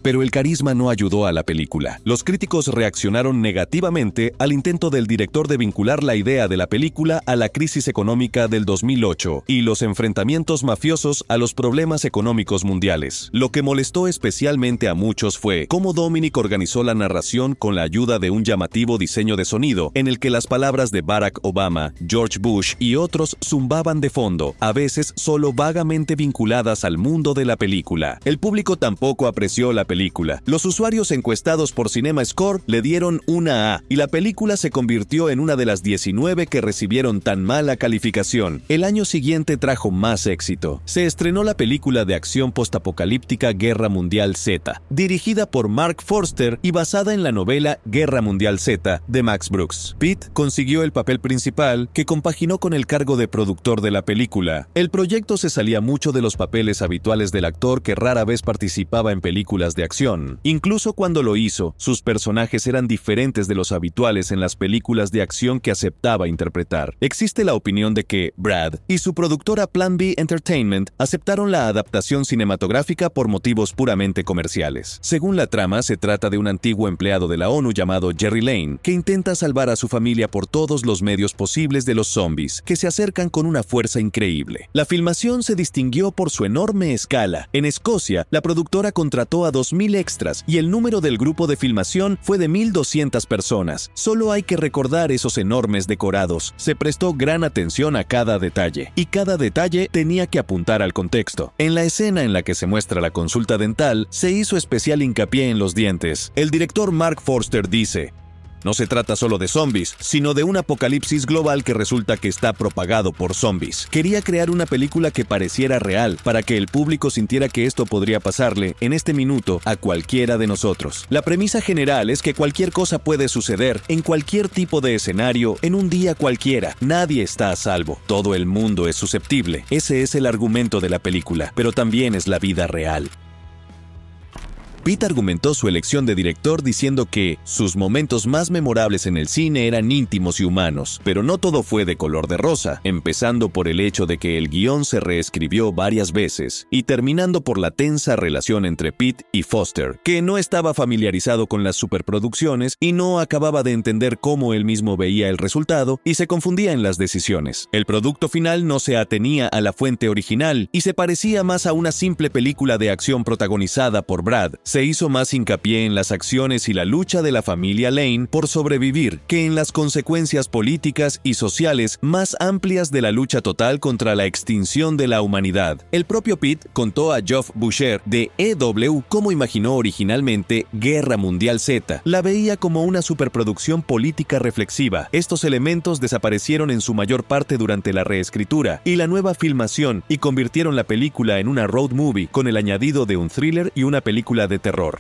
pero el carisma no ayudó a la película. Los críticos reaccionaron negativamente al intento del director de vincular la idea de la película a la crisis económica del 2008 y los enfrentamientos mafiosos a los problemas económicos mundiales. Lo que molestó especialmente a muchos fue cómo Dominic organizó la narración con la ayuda de un llamativo diseño de sonido en el que las palabras de Barack Obama, George Bush y otros zumbaban de fondo, a veces solo vagamente vinculadas al mundo de la película. El público tampoco apreció la película los usuarios encuestados por CinemaScore le dieron una A y la película se convirtió en una de las 19 que recibieron tan mala calificación. El año siguiente trajo más éxito. Se estrenó la película de acción postapocalíptica Guerra Mundial Z, dirigida por Mark Forster y basada en la novela Guerra Mundial Z de Max Brooks. Pitt consiguió el papel principal que compaginó con el cargo de productor de la película. El proyecto se salía mucho de los papeles habituales del actor que rara vez participaba en películas de acción. Incluso cuando lo hizo, sus personajes eran diferentes de los habituales en las películas de acción que aceptaba interpretar. Existe la opinión de que Brad y su productora Plan B Entertainment aceptaron la adaptación cinematográfica por motivos puramente comerciales. Según la trama, se trata de un antiguo empleado de la ONU llamado Jerry Lane, que intenta salvar a su familia por todos los medios posibles de los zombies, que se acercan con una fuerza increíble. La filmación se distinguió por su enorme escala. En Escocia, la productora contrató a dos mil extras y el número del grupo de filmación fue de 1.200 personas. Solo hay que recordar esos enormes decorados. Se prestó gran atención a cada detalle y cada detalle tenía que apuntar al contexto. En la escena en la que se muestra la consulta dental, se hizo especial hincapié en los dientes. El director Mark Forster dice, no se trata solo de zombies, sino de un apocalipsis global que resulta que está propagado por zombies. Quería crear una película que pareciera real, para que el público sintiera que esto podría pasarle, en este minuto, a cualquiera de nosotros. La premisa general es que cualquier cosa puede suceder, en cualquier tipo de escenario, en un día cualquiera. Nadie está a salvo. Todo el mundo es susceptible. Ese es el argumento de la película, pero también es la vida real. Pitt argumentó su elección de director diciendo que sus momentos más memorables en el cine eran íntimos y humanos, pero no todo fue de color de rosa, empezando por el hecho de que el guión se reescribió varias veces y terminando por la tensa relación entre Pitt y Foster, que no estaba familiarizado con las superproducciones y no acababa de entender cómo él mismo veía el resultado y se confundía en las decisiones. El producto final no se atenía a la fuente original y se parecía más a una simple película de acción protagonizada por Brad se hizo más hincapié en las acciones y la lucha de la familia Lane por sobrevivir que en las consecuencias políticas y sociales más amplias de la lucha total contra la extinción de la humanidad. El propio Pitt contó a Geoff Boucher de EW cómo imaginó originalmente Guerra Mundial Z. La veía como una superproducción política reflexiva. Estos elementos desaparecieron en su mayor parte durante la reescritura y la nueva filmación y convirtieron la película en una road movie con el añadido de un thriller y una película de error.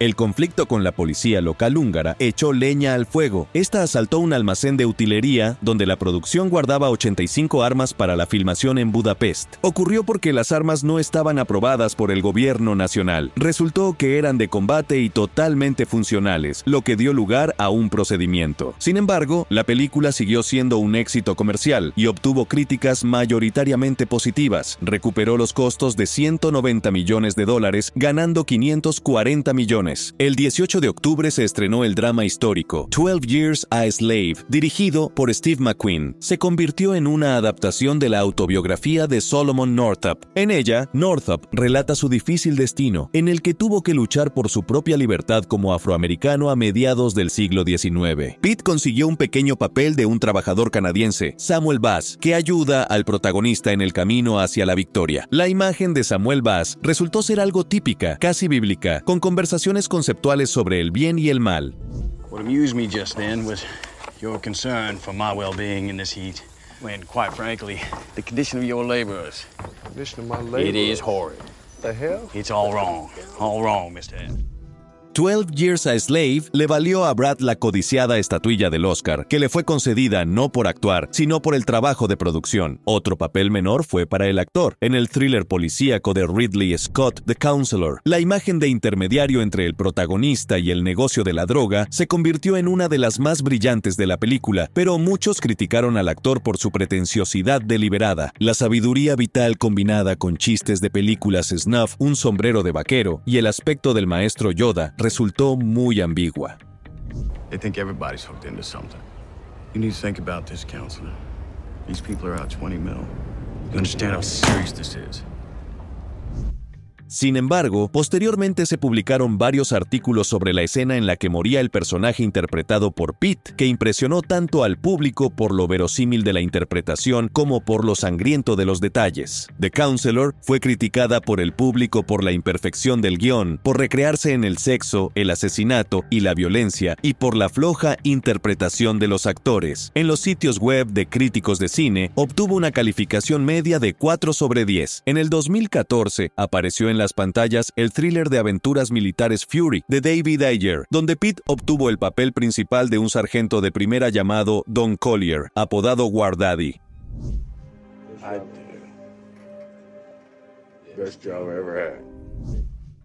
El conflicto con la policía local húngara echó leña al fuego. Esta asaltó un almacén de utilería donde la producción guardaba 85 armas para la filmación en Budapest. Ocurrió porque las armas no estaban aprobadas por el gobierno nacional. Resultó que eran de combate y totalmente funcionales, lo que dio lugar a un procedimiento. Sin embargo, la película siguió siendo un éxito comercial y obtuvo críticas mayoritariamente positivas. Recuperó los costos de 190 millones de dólares, ganando 540 millones el 18 de octubre se estrenó el drama histórico 12 Years a Slave, dirigido por Steve McQueen. Se convirtió en una adaptación de la autobiografía de Solomon Northup. En ella, Northup relata su difícil destino, en el que tuvo que luchar por su propia libertad como afroamericano a mediados del siglo XIX. Pitt consiguió un pequeño papel de un trabajador canadiense, Samuel Bass, que ayuda al protagonista en el camino hacia la victoria. La imagen de Samuel Bass resultó ser algo típica, casi bíblica, con conversaciones discusiones conceptuales sobre el bien y el mal. What amused me just then was your concern for my well-being in this heat. When, quite frankly, the condition of your laborers. The condition of my laborers? It is horrid. The hell? It's all wrong. All wrong, Mr. Adams. 12 Years a Slave le valió a Brad la codiciada estatuilla del Oscar, que le fue concedida no por actuar, sino por el trabajo de producción. Otro papel menor fue para el actor, en el thriller policíaco de Ridley Scott, The Counselor. La imagen de intermediario entre el protagonista y el negocio de la droga se convirtió en una de las más brillantes de la película, pero muchos criticaron al actor por su pretenciosidad deliberada. La sabiduría vital combinada con chistes de películas snuff, un sombrero de vaquero y el aspecto del maestro Yoda resultó muy ambigua. They think everybody's hooked into something. You need to think about this, counselor. These people are out 20 mil. You understand how serious this is? Sin embargo, posteriormente se publicaron varios artículos sobre la escena en la que moría el personaje interpretado por Pitt, que impresionó tanto al público por lo verosímil de la interpretación como por lo sangriento de los detalles. The Counselor fue criticada por el público por la imperfección del guión, por recrearse en el sexo, el asesinato y la violencia, y por la floja interpretación de los actores. En los sitios web de críticos de cine, obtuvo una calificación media de 4 sobre 10. En el 2014, apareció en las pantallas el thriller de aventuras militares Fury de David Ayer, donde Pitt obtuvo el papel principal de un sargento de primera llamado Don Collier, apodado Guardaddy.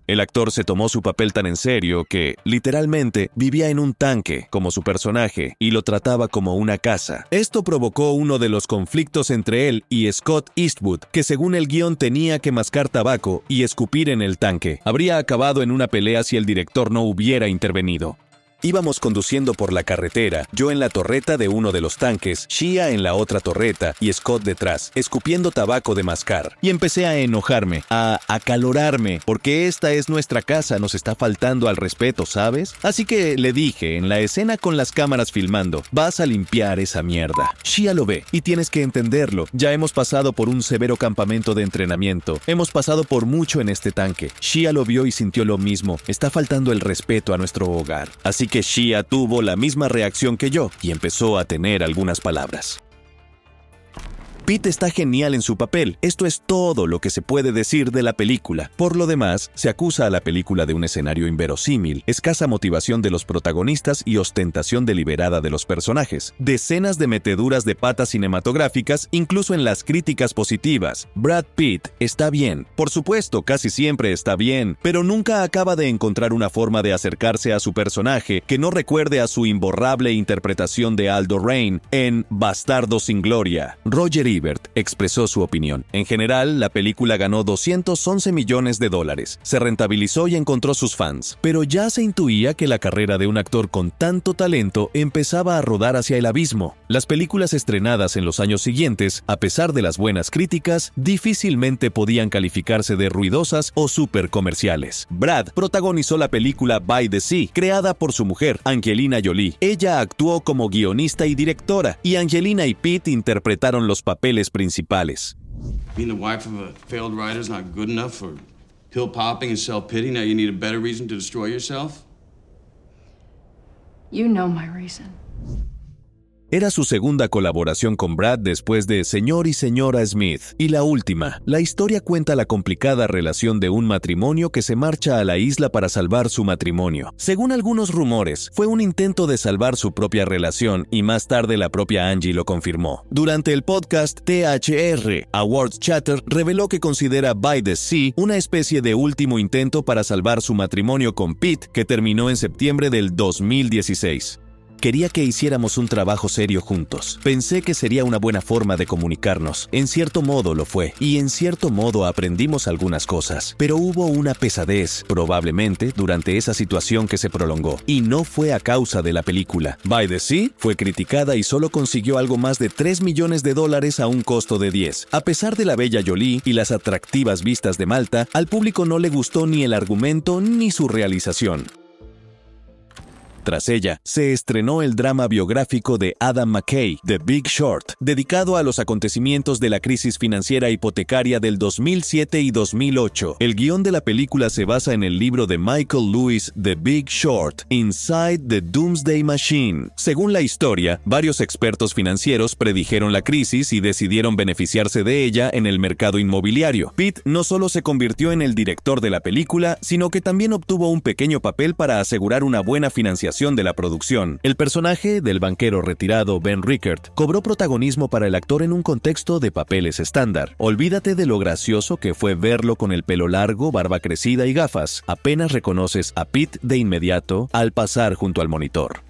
El actor se tomó su papel tan en serio que, literalmente, vivía en un tanque, como su personaje, y lo trataba como una casa. Esto provocó uno de los conflictos entre él y Scott Eastwood, que según el guión tenía que mascar tabaco y escupir en el tanque. Habría acabado en una pelea si el director no hubiera intervenido. Íbamos conduciendo por la carretera, yo en la torreta de uno de los tanques, Shia en la otra torreta y Scott detrás, escupiendo tabaco de mascar. Y empecé a enojarme, a acalorarme, porque esta es nuestra casa, nos está faltando al respeto, ¿sabes? Así que le dije, en la escena con las cámaras filmando, vas a limpiar esa mierda. Shia lo ve, y tienes que entenderlo, ya hemos pasado por un severo campamento de entrenamiento, hemos pasado por mucho en este tanque. Shia lo vio y sintió lo mismo, está faltando el respeto a nuestro hogar. Así que Shia tuvo la misma reacción que yo y empezó a tener algunas palabras. Pitt está genial en su papel, esto es todo lo que se puede decir de la película. Por lo demás, se acusa a la película de un escenario inverosímil, escasa motivación de los protagonistas y ostentación deliberada de los personajes, decenas de meteduras de patas cinematográficas incluso en las críticas positivas. Brad Pitt está bien, por supuesto casi siempre está bien, pero nunca acaba de encontrar una forma de acercarse a su personaje que no recuerde a su imborrable interpretación de Aldo Rain en Bastardo sin Gloria. Roger expresó su opinión. En general, la película ganó 211 millones de dólares, se rentabilizó y encontró sus fans, pero ya se intuía que la carrera de un actor con tanto talento empezaba a rodar hacia el abismo. Las películas estrenadas en los años siguientes, a pesar de las buenas críticas, difícilmente podían calificarse de ruidosas o super comerciales. Brad protagonizó la película By the Sea, creada por su mujer, Angelina Jolie. Ella actuó como guionista y directora, y Angelina y Pete interpretaron los papeles papeles principales. Being the wife of a failed writer is not good enough for pill popping and self pity. Now you need a better reason to destroy yourself? You know my reason. Era su segunda colaboración con Brad después de Señor y Señora Smith, y la última. La historia cuenta la complicada relación de un matrimonio que se marcha a la isla para salvar su matrimonio. Según algunos rumores, fue un intento de salvar su propia relación y más tarde la propia Angie lo confirmó. Durante el podcast THR, Awards Chatter reveló que considera By the Sea una especie de último intento para salvar su matrimonio con Pete, que terminó en septiembre del 2016. Quería que hiciéramos un trabajo serio juntos. Pensé que sería una buena forma de comunicarnos. En cierto modo lo fue, y en cierto modo aprendimos algunas cosas. Pero hubo una pesadez, probablemente, durante esa situación que se prolongó. Y no fue a causa de la película. By the Sea fue criticada y solo consiguió algo más de 3 millones de dólares a un costo de 10. A pesar de la bella Jolie y las atractivas vistas de Malta, al público no le gustó ni el argumento ni su realización. Tras ella, se estrenó el drama biográfico de Adam McKay, The Big Short, dedicado a los acontecimientos de la crisis financiera hipotecaria del 2007 y 2008. El guión de la película se basa en el libro de Michael Lewis, The Big Short, Inside the Doomsday Machine. Según la historia, varios expertos financieros predijeron la crisis y decidieron beneficiarse de ella en el mercado inmobiliario. Pitt no solo se convirtió en el director de la película, sino que también obtuvo un pequeño papel para asegurar una buena financiación de la producción. El personaje del banquero retirado Ben Rickert cobró protagonismo para el actor en un contexto de papeles estándar. Olvídate de lo gracioso que fue verlo con el pelo largo, barba crecida y gafas. Apenas reconoces a Pete de inmediato al pasar junto al monitor.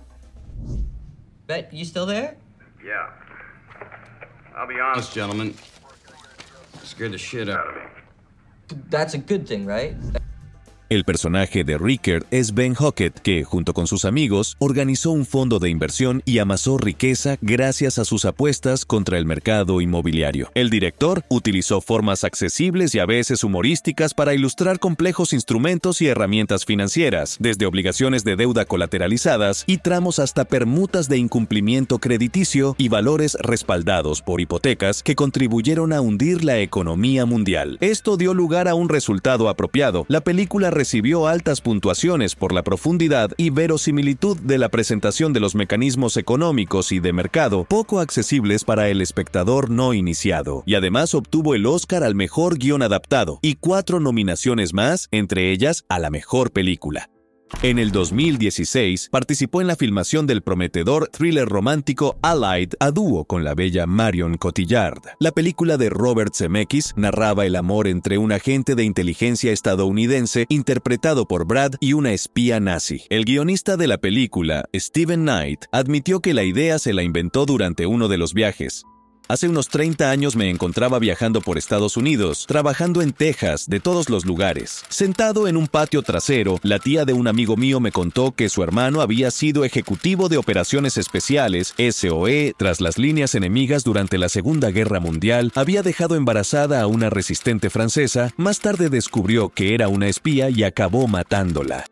El personaje de Rickert es Ben Hockett, que, junto con sus amigos, organizó un fondo de inversión y amasó riqueza gracias a sus apuestas contra el mercado inmobiliario. El director utilizó formas accesibles y a veces humorísticas para ilustrar complejos instrumentos y herramientas financieras, desde obligaciones de deuda colateralizadas y tramos hasta permutas de incumplimiento crediticio y valores respaldados por hipotecas que contribuyeron a hundir la economía mundial. Esto dio lugar a un resultado apropiado. La película recibió altas puntuaciones por la profundidad y verosimilitud de la presentación de los mecanismos económicos y de mercado poco accesibles para el espectador no iniciado, y además obtuvo el Oscar al mejor guión adaptado y cuatro nominaciones más, entre ellas a la mejor película. En el 2016 participó en la filmación del prometedor thriller romántico Allied a dúo con la bella Marion Cotillard. La película de Robert Zemeckis narraba el amor entre un agente de inteligencia estadounidense interpretado por Brad y una espía nazi. El guionista de la película, Steven Knight, admitió que la idea se la inventó durante uno de los viajes, Hace unos 30 años me encontraba viajando por Estados Unidos, trabajando en Texas, de todos los lugares. Sentado en un patio trasero, la tía de un amigo mío me contó que su hermano había sido ejecutivo de operaciones especiales, SOE, tras las líneas enemigas durante la Segunda Guerra Mundial, había dejado embarazada a una resistente francesa, más tarde descubrió que era una espía y acabó matándola.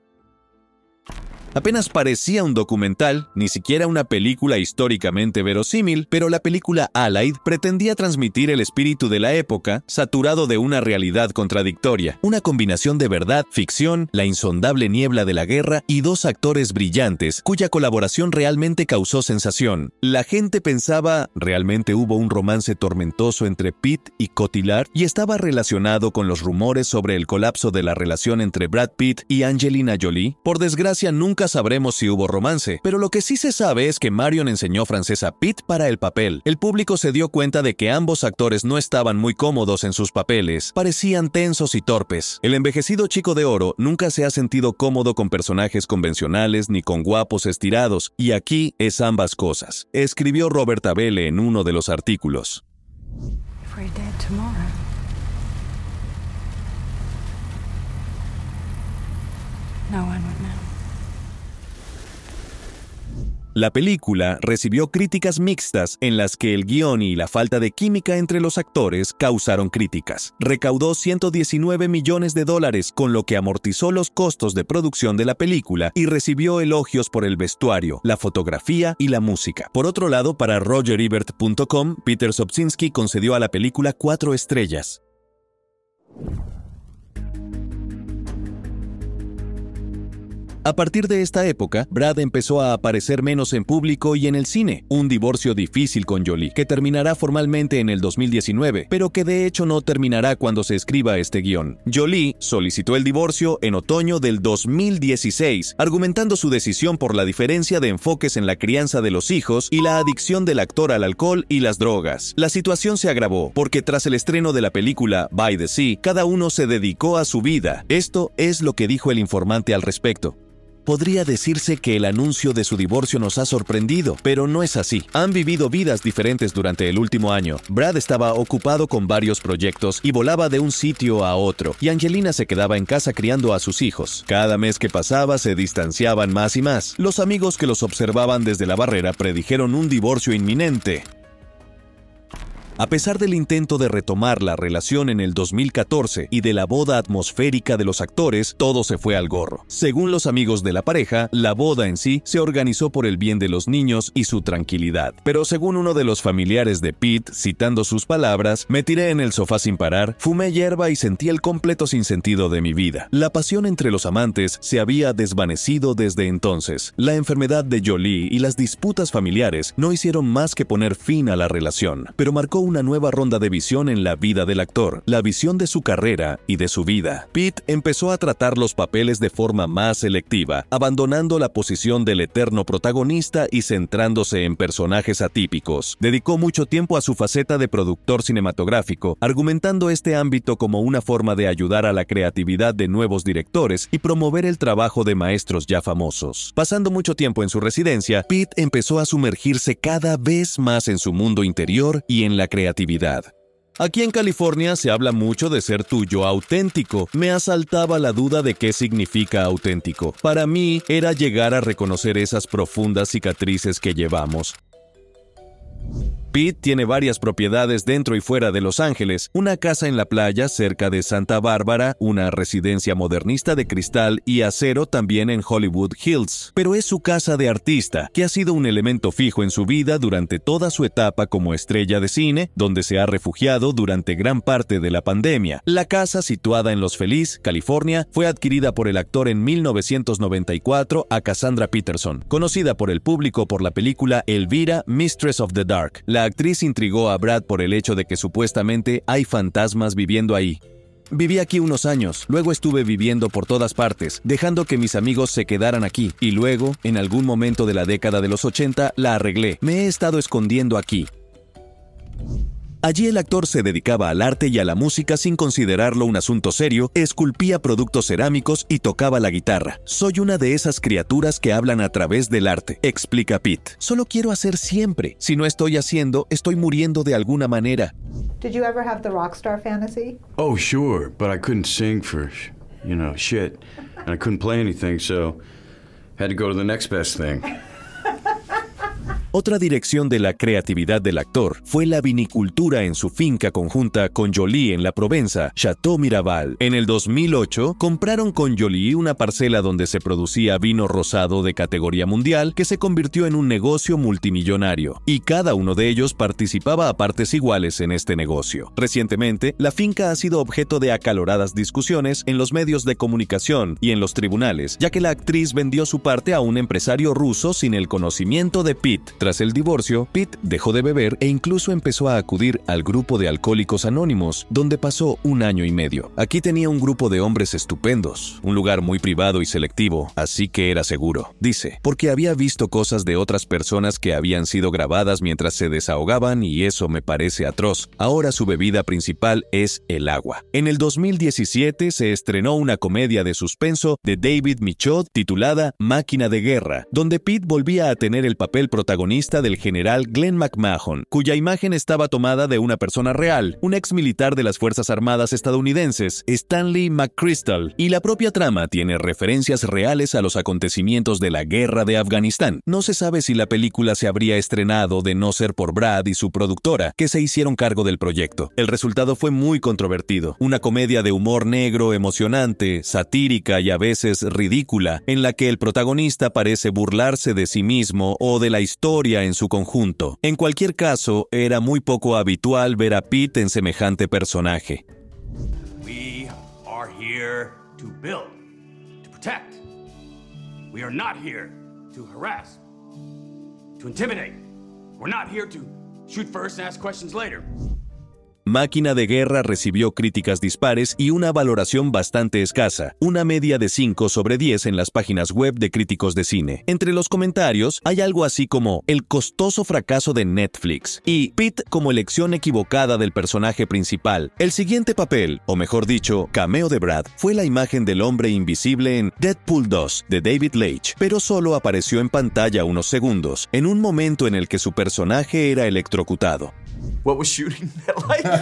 Apenas parecía un documental, ni siquiera una película históricamente verosímil, pero la película Allied pretendía transmitir el espíritu de la época, saturado de una realidad contradictoria, una combinación de verdad, ficción, la insondable niebla de la guerra y dos actores brillantes, cuya colaboración realmente causó sensación. La gente pensaba, ¿realmente hubo un romance tormentoso entre Pitt y Cotillard? Y estaba relacionado con los rumores sobre el colapso de la relación entre Brad Pitt y Angelina Jolie. Por desgracia, nunca nunca sabremos si hubo romance, pero lo que sí se sabe es que Marion enseñó francés a Pitt para el papel. El público se dio cuenta de que ambos actores no estaban muy cómodos en sus papeles, parecían tensos y torpes. El envejecido chico de oro nunca se ha sentido cómodo con personajes convencionales ni con guapos estirados, y aquí es ambas cosas, escribió Robert Abele en uno de los artículos. No la película recibió críticas mixtas en las que el guión y la falta de química entre los actores causaron críticas. Recaudó 119 millones de dólares con lo que amortizó los costos de producción de la película y recibió elogios por el vestuario, la fotografía y la música. Por otro lado, para RogerEbert.com, Peter Sobczynski concedió a la película cuatro estrellas. A partir de esta época, Brad empezó a aparecer menos en público y en el cine, un divorcio difícil con Jolie, que terminará formalmente en el 2019, pero que de hecho no terminará cuando se escriba este guión. Jolie solicitó el divorcio en otoño del 2016, argumentando su decisión por la diferencia de enfoques en la crianza de los hijos y la adicción del actor al alcohol y las drogas. La situación se agravó, porque tras el estreno de la película By the Sea, cada uno se dedicó a su vida. Esto es lo que dijo el informante al respecto. Podría decirse que el anuncio de su divorcio nos ha sorprendido, pero no es así. Han vivido vidas diferentes durante el último año. Brad estaba ocupado con varios proyectos y volaba de un sitio a otro, y Angelina se quedaba en casa criando a sus hijos. Cada mes que pasaba se distanciaban más y más. Los amigos que los observaban desde la barrera predijeron un divorcio inminente. A pesar del intento de retomar la relación en el 2014 y de la boda atmosférica de los actores, todo se fue al gorro. Según los amigos de la pareja, la boda en sí se organizó por el bien de los niños y su tranquilidad. Pero según uno de los familiares de Pete, citando sus palabras, me tiré en el sofá sin parar, fumé hierba y sentí el completo sinsentido de mi vida. La pasión entre los amantes se había desvanecido desde entonces. La enfermedad de Jolie y las disputas familiares no hicieron más que poner fin a la relación, pero marcó un una nueva ronda de visión en la vida del actor, la visión de su carrera y de su vida. Pitt empezó a tratar los papeles de forma más selectiva, abandonando la posición del eterno protagonista y centrándose en personajes atípicos. Dedicó mucho tiempo a su faceta de productor cinematográfico, argumentando este ámbito como una forma de ayudar a la creatividad de nuevos directores y promover el trabajo de maestros ya famosos. Pasando mucho tiempo en su residencia, Pitt empezó a sumergirse cada vez más en su mundo interior y en la creación creatividad. Aquí en California se habla mucho de ser tuyo auténtico. Me asaltaba la duda de qué significa auténtico. Para mí era llegar a reconocer esas profundas cicatrices que llevamos. Pitt tiene varias propiedades dentro y fuera de Los Ángeles, una casa en la playa cerca de Santa Bárbara, una residencia modernista de cristal y acero también en Hollywood Hills, pero es su casa de artista, que ha sido un elemento fijo en su vida durante toda su etapa como estrella de cine, donde se ha refugiado durante gran parte de la pandemia. La casa situada en Los Feliz, California, fue adquirida por el actor en 1994 a Cassandra Peterson, conocida por el público por la película Elvira, Mistress of the Dark. La actriz intrigó a Brad por el hecho de que supuestamente hay fantasmas viviendo ahí. Viví aquí unos años, luego estuve viviendo por todas partes, dejando que mis amigos se quedaran aquí, y luego, en algún momento de la década de los 80, la arreglé. Me he estado escondiendo aquí. Allí el actor se dedicaba al arte y a la música sin considerarlo un asunto serio, esculpía productos cerámicos y tocaba la guitarra. Soy una de esas criaturas que hablan a través del arte, explica Pete. Solo quiero hacer siempre. Si no estoy haciendo, estoy muriendo de alguna manera. Did you ever have the rock fantasy? Oh, sure, but I couldn't sing for, you know, shit, and I couldn't play anything, so had to go to the next best thing. Otra dirección de la creatividad del actor fue la vinicultura en su finca conjunta con Jolie en la Provenza, Chateau Miraval. En el 2008, compraron con Jolie una parcela donde se producía vino rosado de categoría mundial que se convirtió en un negocio multimillonario, y cada uno de ellos participaba a partes iguales en este negocio. Recientemente, la finca ha sido objeto de acaloradas discusiones en los medios de comunicación y en los tribunales, ya que la actriz vendió su parte a un empresario ruso sin el conocimiento de Pitt. Tras el divorcio, Pitt dejó de beber e incluso empezó a acudir al grupo de alcohólicos anónimos, donde pasó un año y medio. Aquí tenía un grupo de hombres estupendos, un lugar muy privado y selectivo, así que era seguro, dice, porque había visto cosas de otras personas que habían sido grabadas mientras se desahogaban y eso me parece atroz. Ahora su bebida principal es el agua. En el 2017 se estrenó una comedia de suspenso de David Michaud titulada Máquina de Guerra, donde Pitt volvía a tener el papel protagonista del general Glenn McMahon, cuya imagen estaba tomada de una persona real, un ex militar de las Fuerzas Armadas estadounidenses, Stanley McChrystal, y la propia trama tiene referencias reales a los acontecimientos de la guerra de Afganistán. No se sabe si la película se habría estrenado de no ser por Brad y su productora, que se hicieron cargo del proyecto. El resultado fue muy controvertido, una comedia de humor negro emocionante, satírica y a veces ridícula, en la que el protagonista parece burlarse de sí mismo o de la historia en su conjunto. En cualquier caso, era muy poco habitual ver a Pete en semejante personaje. We are here to build, to protect. We are not here to harass, to intimidate. We're not here to shoot first and ask questions later. Máquina de Guerra recibió críticas dispares y una valoración bastante escasa, una media de 5 sobre 10 en las páginas web de críticos de cine. Entre los comentarios hay algo así como el costoso fracaso de Netflix y Pitt como elección equivocada del personaje principal. El siguiente papel, o mejor dicho, cameo de Brad, fue la imagen del hombre invisible en Deadpool 2 de David Leitch, pero solo apareció en pantalla unos segundos, en un momento en el que su personaje era electrocutado.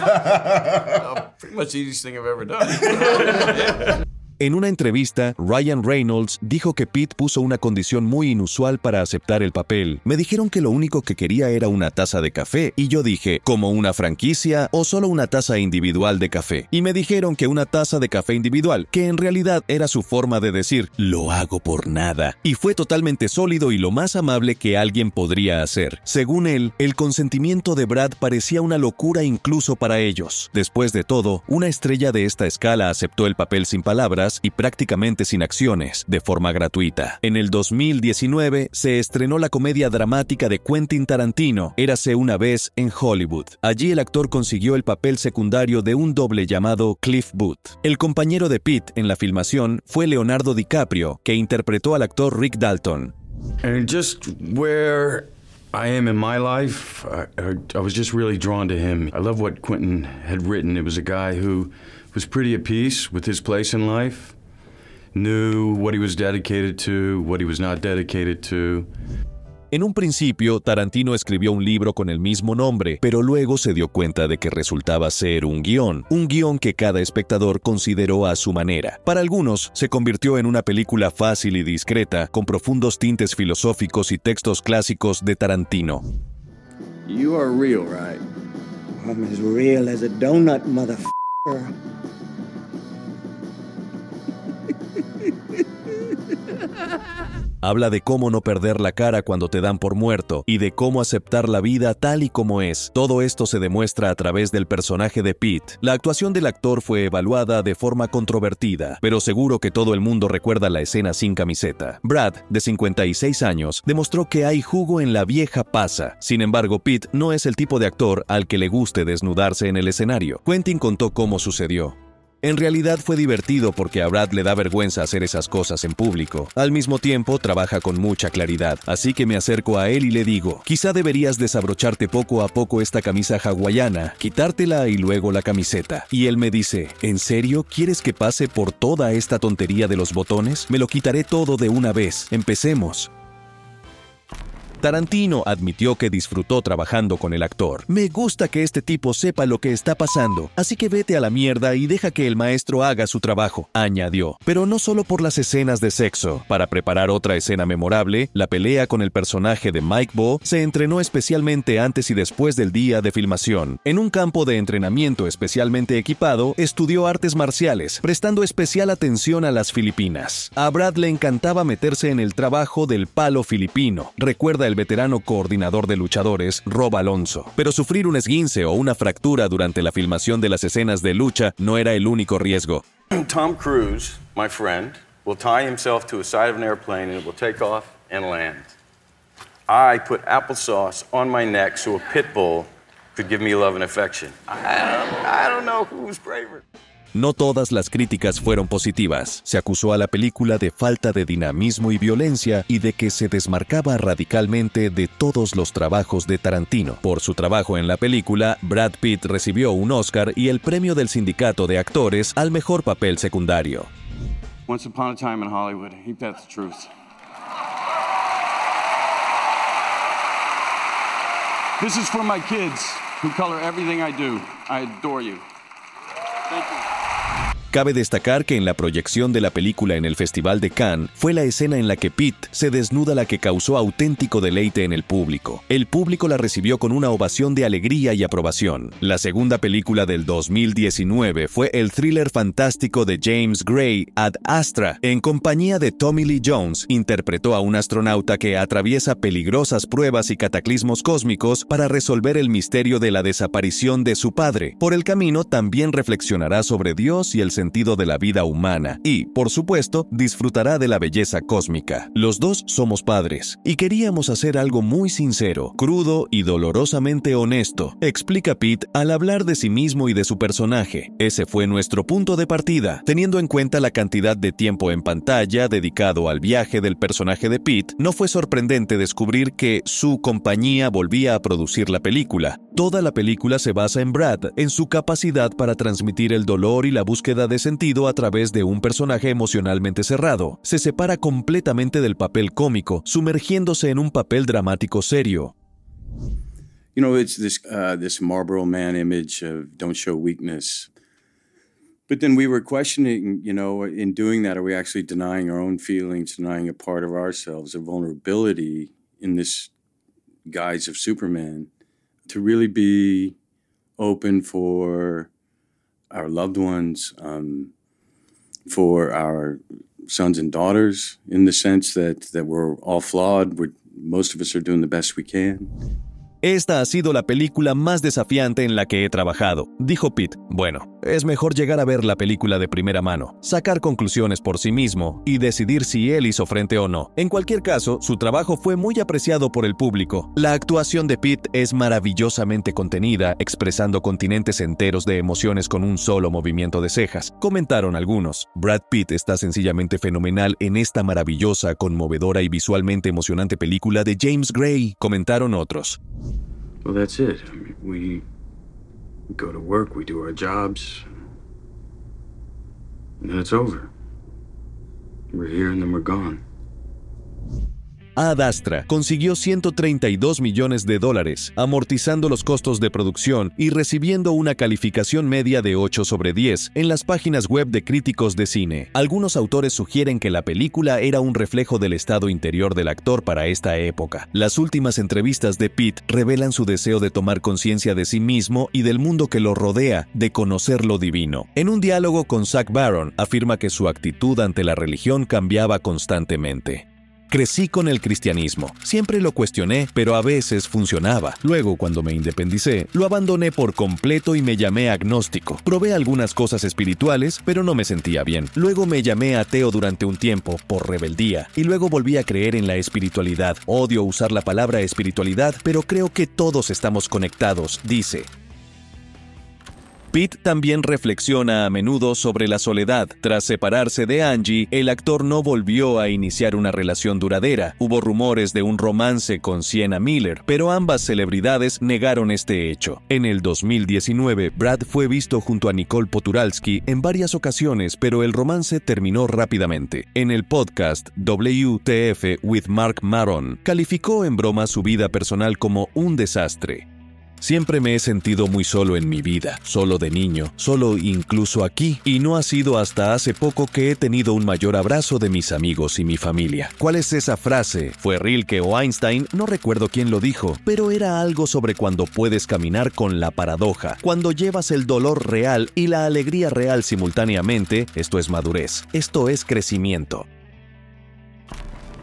pretty much the easiest thing I've ever done. En una entrevista, Ryan Reynolds dijo que Pete puso una condición muy inusual para aceptar el papel. Me dijeron que lo único que quería era una taza de café y yo dije, ¿como una franquicia o solo una taza individual de café? Y me dijeron que una taza de café individual, que en realidad era su forma de decir, lo hago por nada. Y fue totalmente sólido y lo más amable que alguien podría hacer. Según él, el consentimiento de Brad parecía una locura incluso para ellos. Después de todo, una estrella de esta escala aceptó el papel sin palabras y prácticamente sin acciones, de forma gratuita. En el 2019 se estrenó la comedia dramática de Quentin Tarantino, Érase una vez en Hollywood. Allí el actor consiguió el papel secundario de un doble llamado Cliff Booth. El compañero de Pitt en la filmación fue Leonardo DiCaprio, que interpretó al actor Rick Dalton. just where... I am in my life. was just really drawn to I love what Quentin had written. It was a guy who en un principio, Tarantino escribió un libro con el mismo nombre, pero luego se dio cuenta de que resultaba ser un guión, un guión que cada espectador consideró a su manera. Para algunos, se convirtió en una película fácil y discreta, con profundos tintes filosóficos y textos clásicos de Tarantino. real donut, Yeah. Habla de cómo no perder la cara cuando te dan por muerto y de cómo aceptar la vida tal y como es. Todo esto se demuestra a través del personaje de Pete. La actuación del actor fue evaluada de forma controvertida, pero seguro que todo el mundo recuerda la escena sin camiseta. Brad, de 56 años, demostró que hay jugo en la vieja pasa. Sin embargo, Pete no es el tipo de actor al que le guste desnudarse en el escenario. Quentin contó cómo sucedió. En realidad fue divertido porque a Brad le da vergüenza hacer esas cosas en público. Al mismo tiempo, trabaja con mucha claridad, así que me acerco a él y le digo, quizá deberías desabrocharte poco a poco esta camisa hawaiana, quitártela y luego la camiseta. Y él me dice, ¿en serio quieres que pase por toda esta tontería de los botones? Me lo quitaré todo de una vez. Empecemos. Tarantino admitió que disfrutó trabajando con el actor. Me gusta que este tipo sepa lo que está pasando, así que vete a la mierda y deja que el maestro haga su trabajo, añadió. Pero no solo por las escenas de sexo. Para preparar otra escena memorable, la pelea con el personaje de Mike Bo se entrenó especialmente antes y después del día de filmación. En un campo de entrenamiento especialmente equipado, estudió artes marciales, prestando especial atención a las Filipinas. A Brad le encantaba meterse en el trabajo del palo filipino. Recuerda el veterano coordinador de luchadores, Rob Alonso. Pero sufrir un esguince o una fractura durante la filmación de las escenas de lucha no era el único riesgo. Tom Cruise, my friend, will tie himself to a side of an airplane and it will take off and land. I put applesauce on my neck so a pit bull could give me love and affection. I don't, I don't know who's braver. No todas las críticas fueron positivas. Se acusó a la película de falta de dinamismo y violencia y de que se desmarcaba radicalmente de todos los trabajos de Tarantino. Por su trabajo en la película, Brad Pitt recibió un Oscar y el premio del Sindicato de Actores al mejor papel secundario. Once upon a time in Hollywood, This is for my kids who color everything I do. I adore you. Cabe destacar que en la proyección de la película en el Festival de Cannes fue la escena en la que Pitt se desnuda la que causó auténtico deleite en el público. El público la recibió con una ovación de alegría y aprobación. La segunda película del 2019 fue el thriller fantástico de James Gray, Ad Astra, en compañía de Tommy Lee Jones, interpretó a un astronauta que atraviesa peligrosas pruebas y cataclismos cósmicos para resolver el misterio de la desaparición de su padre. Por el camino también reflexionará sobre Dios y el sentido de la vida humana y, por supuesto, disfrutará de la belleza cósmica. Los dos somos padres y queríamos hacer algo muy sincero, crudo y dolorosamente honesto, explica Pete al hablar de sí mismo y de su personaje. Ese fue nuestro punto de partida, teniendo en cuenta la cantidad de tiempo en pantalla dedicado al viaje del personaje de Pete, no fue sorprendente descubrir que su compañía volvía a producir la película. Toda la película se basa en Brad, en su capacidad para transmitir el dolor y la búsqueda de sentido a través de un personaje emocionalmente cerrado, se separa completamente del papel cómico, sumergiéndose en un papel dramático serio. You know, it's this, uh, this Marlboro Man image of don't show weakness. But then we were questioning, you know, in doing that, are we actually denying our own feelings, denying a part of ourselves, a vulnerability in this guise of Superman to really be open for our loved ones, um, for our sons and daughters, in the sense that, that we're all flawed. We're, most of us are doing the best we can. Esta ha sido la película más desafiante en la que he trabajado, dijo Pete. Bueno, Es mejor llegar a ver la película de primera mano, sacar conclusiones por sí mismo y decidir si él hizo frente o no. En cualquier caso, su trabajo fue muy apreciado por el público. La actuación de Pitt es maravillosamente contenida, expresando continentes enteros de emociones con un solo movimiento de cejas, comentaron algunos. Brad Pitt está sencillamente fenomenal en esta maravillosa, conmovedora y visualmente emocionante película de James Gray, comentaron otros. We go to work, we do our jobs, and then it's over. We're here and then we're gone. Adastra consiguió 132 millones de dólares, amortizando los costos de producción y recibiendo una calificación media de 8 sobre 10 en las páginas web de críticos de cine. Algunos autores sugieren que la película era un reflejo del estado interior del actor para esta época. Las últimas entrevistas de Pitt revelan su deseo de tomar conciencia de sí mismo y del mundo que lo rodea, de conocer lo divino. En un diálogo con Zach Baron, afirma que su actitud ante la religión cambiaba constantemente. Crecí con el cristianismo. Siempre lo cuestioné, pero a veces funcionaba. Luego, cuando me independicé, lo abandoné por completo y me llamé agnóstico. Probé algunas cosas espirituales, pero no me sentía bien. Luego me llamé ateo durante un tiempo, por rebeldía, y luego volví a creer en la espiritualidad. Odio usar la palabra espiritualidad, pero creo que todos estamos conectados, dice. Pitt también reflexiona a menudo sobre la soledad. Tras separarse de Angie, el actor no volvió a iniciar una relación duradera. Hubo rumores de un romance con Sienna Miller, pero ambas celebridades negaron este hecho. En el 2019, Brad fue visto junto a Nicole Poturalski en varias ocasiones, pero el romance terminó rápidamente. En el podcast WTF with Mark Maron, calificó en broma su vida personal como un desastre. Siempre me he sentido muy solo en mi vida, solo de niño, solo incluso aquí, y no ha sido hasta hace poco que he tenido un mayor abrazo de mis amigos y mi familia. ¿Cuál es esa frase? ¿Fue Rilke o Einstein? No recuerdo quién lo dijo, pero era algo sobre cuando puedes caminar con la paradoja, cuando llevas el dolor real y la alegría real simultáneamente, esto es madurez, esto es crecimiento.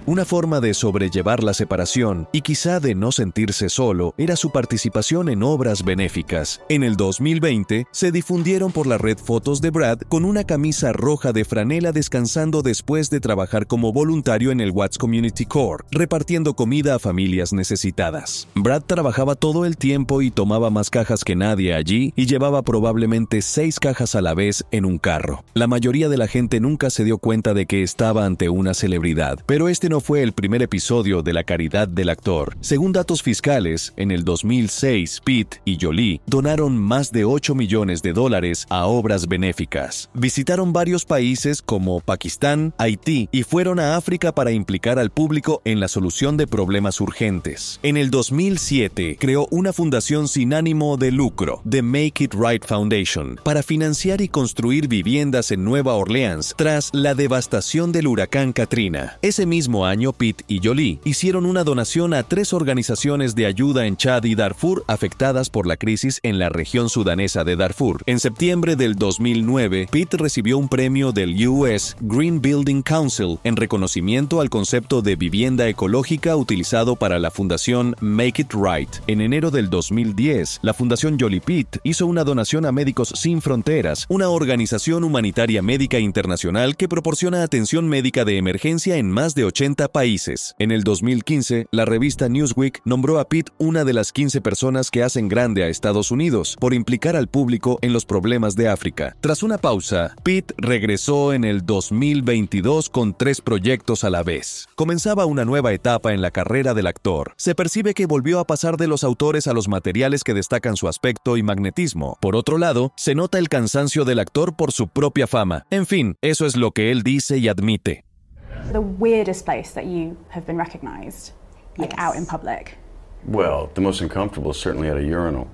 Una forma de sobrellevar la separación y quizá de no sentirse solo era su participación en obras benéficas. En el 2020 se difundieron por la red fotos de Brad con una camisa roja de franela descansando después de trabajar como voluntario en el Watts Community Corps, repartiendo comida a familias necesitadas. Brad trabajaba todo el tiempo y tomaba más cajas que nadie allí y llevaba probablemente seis cajas a la vez en un carro. La mayoría de la gente nunca se dio cuenta de que estaba ante una celebridad, pero este no fue el primer episodio de la caridad del actor. Según datos fiscales, en el 2006 Pitt y Jolie donaron más de 8 millones de dólares a obras benéficas. Visitaron varios países como Pakistán, Haití y fueron a África para implicar al público en la solución de problemas urgentes. En el 2007 creó una fundación sin ánimo de lucro, The Make It Right Foundation, para financiar y construir viviendas en Nueva Orleans tras la devastación del huracán Katrina. Ese mismo año, Pitt y Jolie hicieron una donación a tres organizaciones de ayuda en Chad y Darfur afectadas por la crisis en la región sudanesa de Darfur. En septiembre del 2009, Pitt recibió un premio del US Green Building Council en reconocimiento al concepto de vivienda ecológica utilizado para la fundación Make It Right. En enero del 2010, la fundación Jolie Pitt hizo una donación a Médicos Sin Fronteras, una organización humanitaria médica internacional que proporciona atención médica de emergencia en más de 80 países. En el 2015, la revista Newsweek nombró a Pitt una de las 15 personas que hacen grande a Estados Unidos por implicar al público en los problemas de África. Tras una pausa, Pitt regresó en el 2022 con tres proyectos a la vez. Comenzaba una nueva etapa en la carrera del actor. Se percibe que volvió a pasar de los autores a los materiales que destacan su aspecto y magnetismo. Por otro lado, se nota el cansancio del actor por su propia fama. En fin, eso es lo que él dice y admite. The weirdest place that you have been recognised, like yes. out in public? Well, the most uncomfortable is certainly at a urinal.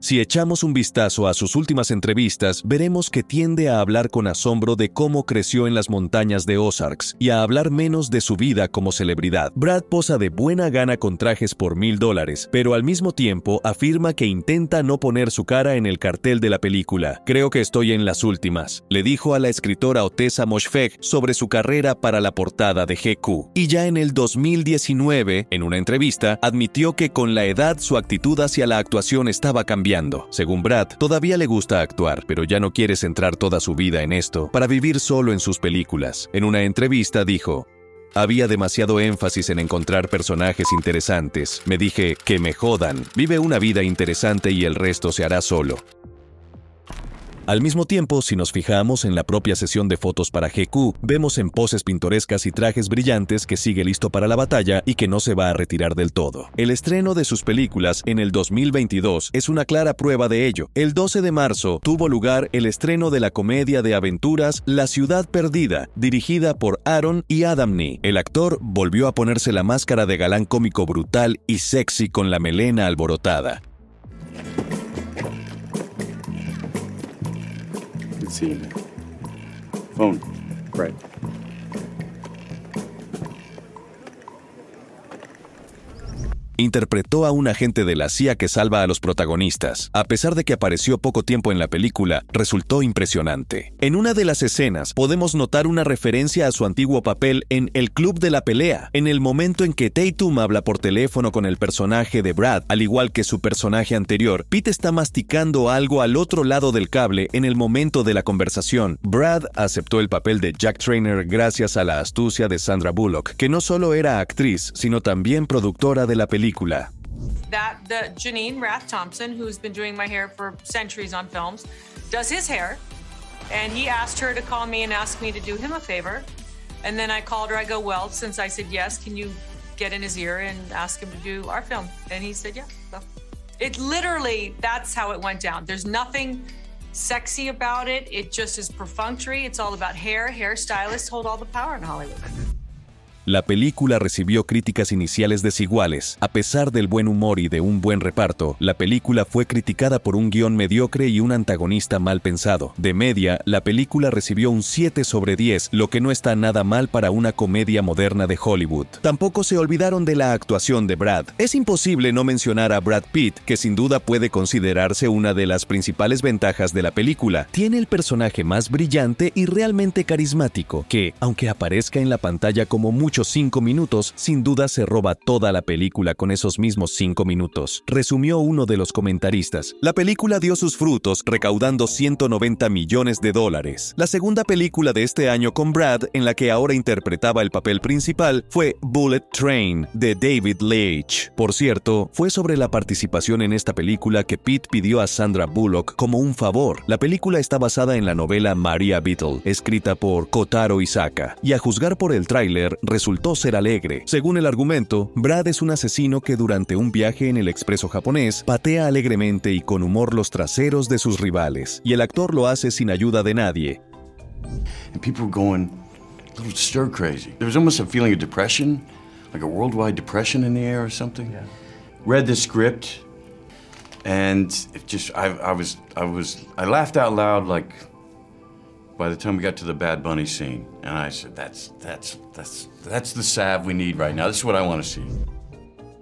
Si echamos un vistazo a sus últimas entrevistas, veremos que tiende a hablar con asombro de cómo creció en las montañas de Ozarks y a hablar menos de su vida como celebridad. Brad posa de buena gana con trajes por mil dólares, pero al mismo tiempo afirma que intenta no poner su cara en el cartel de la película. Creo que estoy en las últimas, le dijo a la escritora Otessa Moshfegh sobre su carrera para la portada de GQ. Y ya en el 2019, en una entrevista, admitió que con la edad su actitud hacia la actuación estaba cambiando según Brad, todavía le gusta actuar, pero ya no quiere centrar toda su vida en esto para vivir solo en sus películas. En una entrevista dijo, había demasiado énfasis en encontrar personajes interesantes. Me dije, que me jodan, vive una vida interesante y el resto se hará solo. Al mismo tiempo, si nos fijamos en la propia sesión de fotos para GQ, vemos en poses pintorescas y trajes brillantes que sigue listo para la batalla y que no se va a retirar del todo. El estreno de sus películas en el 2022 es una clara prueba de ello. El 12 de marzo tuvo lugar el estreno de la comedia de aventuras La ciudad perdida, dirigida por Aaron y Adam Nee. El actor volvió a ponerse la máscara de galán cómico brutal y sexy con la melena alborotada. can see me. Phone. Right. interpretó a un agente de la CIA que salva a los protagonistas. A pesar de que apareció poco tiempo en la película, resultó impresionante. En una de las escenas podemos notar una referencia a su antiguo papel en El Club de la Pelea, en el momento en que Tatum habla por teléfono con el personaje de Brad, al igual que su personaje anterior, Pete está masticando algo al otro lado del cable en el momento de la conversación. Brad aceptó el papel de Jack Trainer gracias a la astucia de Sandra Bullock, que no solo era actriz, sino también productora de la película. película. That the Janine Rath Thompson, who's been doing my hair for centuries on films, does his hair, and he asked her to call me and ask me to do him a favor, and then I called her. I go, well, since I said yes, can you get in his ear and ask him to do our film? And he said, yeah. So it literally, that's how it went down. There's nothing sexy about it. It just is perfunctory. It's all about hair. Hairstylists hold all the power in Hollywood. La película recibió críticas iniciales desiguales. A pesar del buen humor y de un buen reparto, la película fue criticada por un guión mediocre y un antagonista mal pensado. De media, la película recibió un 7 sobre 10, lo que no está nada mal para una comedia moderna de Hollywood. Tampoco se olvidaron de la actuación de Brad. Es imposible no mencionar a Brad Pitt, que sin duda puede considerarse una de las principales ventajas de la película. Tiene el personaje más brillante y realmente carismático, que, aunque aparezca en la pantalla como mucho Cinco 5 minutos, sin duda se roba toda la película con esos mismos 5 minutos, resumió uno de los comentaristas. La película dio sus frutos recaudando 190 millones de dólares. La segunda película de este año con Brad, en la que ahora interpretaba el papel principal, fue Bullet Train, de David Leitch. Por cierto, fue sobre la participación en esta película que Pete pidió a Sandra Bullock como un favor. La película está basada en la novela Maria Beetle, escrita por Kotaro Isaka, y a juzgar por el tráiler, resulta resultó ser alegre. Según el argumento, Brad es un asesino que durante un viaje en el expreso japonés patea alegremente y con humor los traseros de sus rivales, y el actor lo hace sin ayuda de nadie. people were going a little stir crazy. There was almost a feeling of depression, like a worldwide depression in the air or something. Read the script, and it just I, I was I was I laughed out loud like Bad Bunny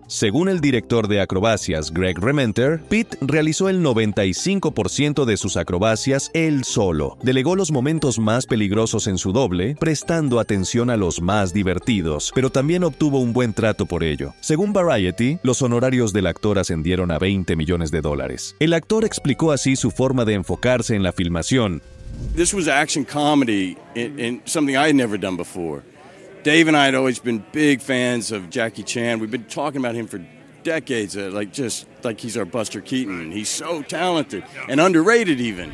Según el director de acrobacias Greg Rementer, Pitt realizó el 95% de sus acrobacias él solo. Delegó los momentos más peligrosos en su doble, prestando atención a los más divertidos, pero también obtuvo un buen trato por ello. Según Variety, los honorarios del actor ascendieron a 20 millones de dólares. El actor explicó así su forma de enfocarse en la filmación, this was action comedy and something I had never done before. Dave and I had always been big fans of Jackie Chan. We've been talking about him for decades, uh, like just like he's our Buster Keaton. He's so talented and underrated, even.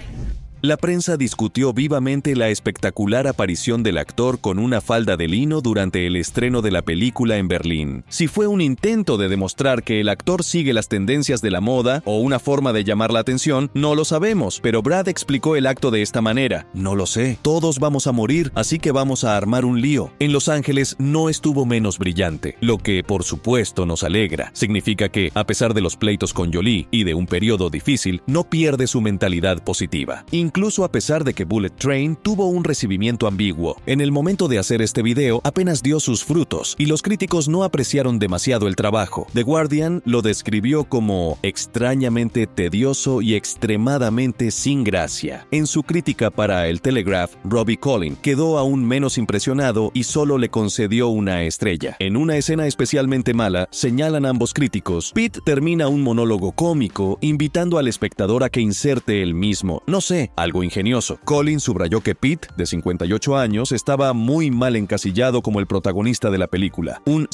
La prensa discutió vivamente la espectacular aparición del actor con una falda de lino durante el estreno de la película en Berlín. Si fue un intento de demostrar que el actor sigue las tendencias de la moda o una forma de llamar la atención, no lo sabemos, pero Brad explicó el acto de esta manera. No lo sé, todos vamos a morir, así que vamos a armar un lío. En Los Ángeles no estuvo menos brillante, lo que por supuesto nos alegra. Significa que, a pesar de los pleitos con Jolie y de un periodo difícil, no pierde su mentalidad positiva incluso a pesar de que Bullet Train tuvo un recibimiento ambiguo. En el momento de hacer este video apenas dio sus frutos y los críticos no apreciaron demasiado el trabajo. The Guardian lo describió como extrañamente tedioso y extremadamente sin gracia. En su crítica para el Telegraph, Robbie Collin quedó aún menos impresionado y solo le concedió una estrella. En una escena especialmente mala, señalan ambos críticos, Pitt termina un monólogo cómico invitando al espectador a que inserte el mismo. No sé, algo ingenioso. Colin subrayó que Pitt, de 58 años, estaba muy mal encasillado como el protagonista de la película, un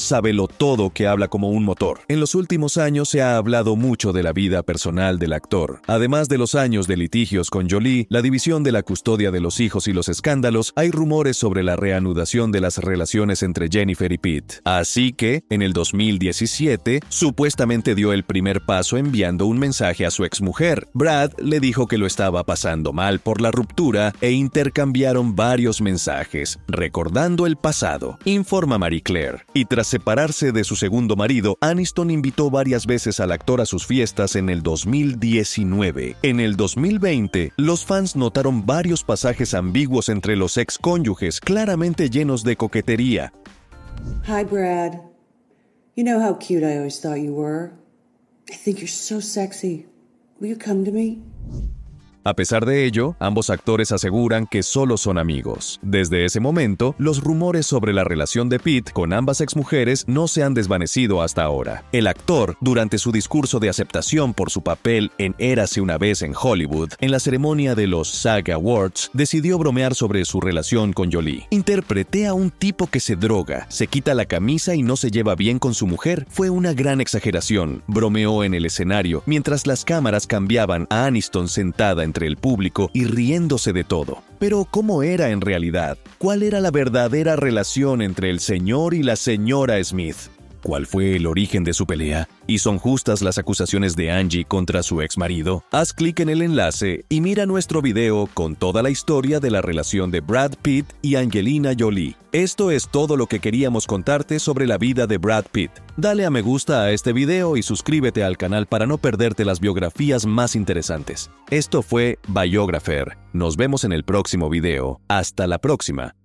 todo que habla como un motor. En los últimos años se ha hablado mucho de la vida personal del actor. Además de los años de litigios con Jolie, la división de la custodia de los hijos y los escándalos, hay rumores sobre la reanudación de las relaciones entre Jennifer y Pete. Así que, en el 2017, supuestamente dio el primer paso enviando un mensaje a su exmujer. Brad le dijo que lo estaba pasando por la ruptura e intercambiaron varios mensajes, recordando el pasado, informa Marie Claire. Y tras separarse de su segundo marido, Aniston invitó varias veces al actor a sus fiestas en el 2019. En el 2020, los fans notaron varios pasajes ambiguos entre los ex cónyuges, claramente llenos de coquetería. Hi Brad. You know how cute I always thought you were. I think you're so sexy. Will you come to me? A pesar de ello, ambos actores aseguran que solo son amigos. Desde ese momento, los rumores sobre la relación de Pitt con ambas exmujeres no se han desvanecido hasta ahora. El actor, durante su discurso de aceptación por su papel en Érase una vez en Hollywood, en la ceremonia de los SAG Awards, decidió bromear sobre su relación con Jolie. Interpreté a un tipo que se droga, se quita la camisa y no se lleva bien con su mujer. Fue una gran exageración, bromeó en el escenario, mientras las cámaras cambiaban a Aniston sentada en entre el público y riéndose de todo. Pero ¿cómo era en realidad? ¿Cuál era la verdadera relación entre el señor y la señora Smith? cuál fue el origen de su pelea y son justas las acusaciones de Angie contra su ex marido, haz clic en el enlace y mira nuestro video con toda la historia de la relación de Brad Pitt y Angelina Jolie. Esto es todo lo que queríamos contarte sobre la vida de Brad Pitt. Dale a me gusta a este video y suscríbete al canal para no perderte las biografías más interesantes. Esto fue Biographer. Nos vemos en el próximo video. Hasta la próxima.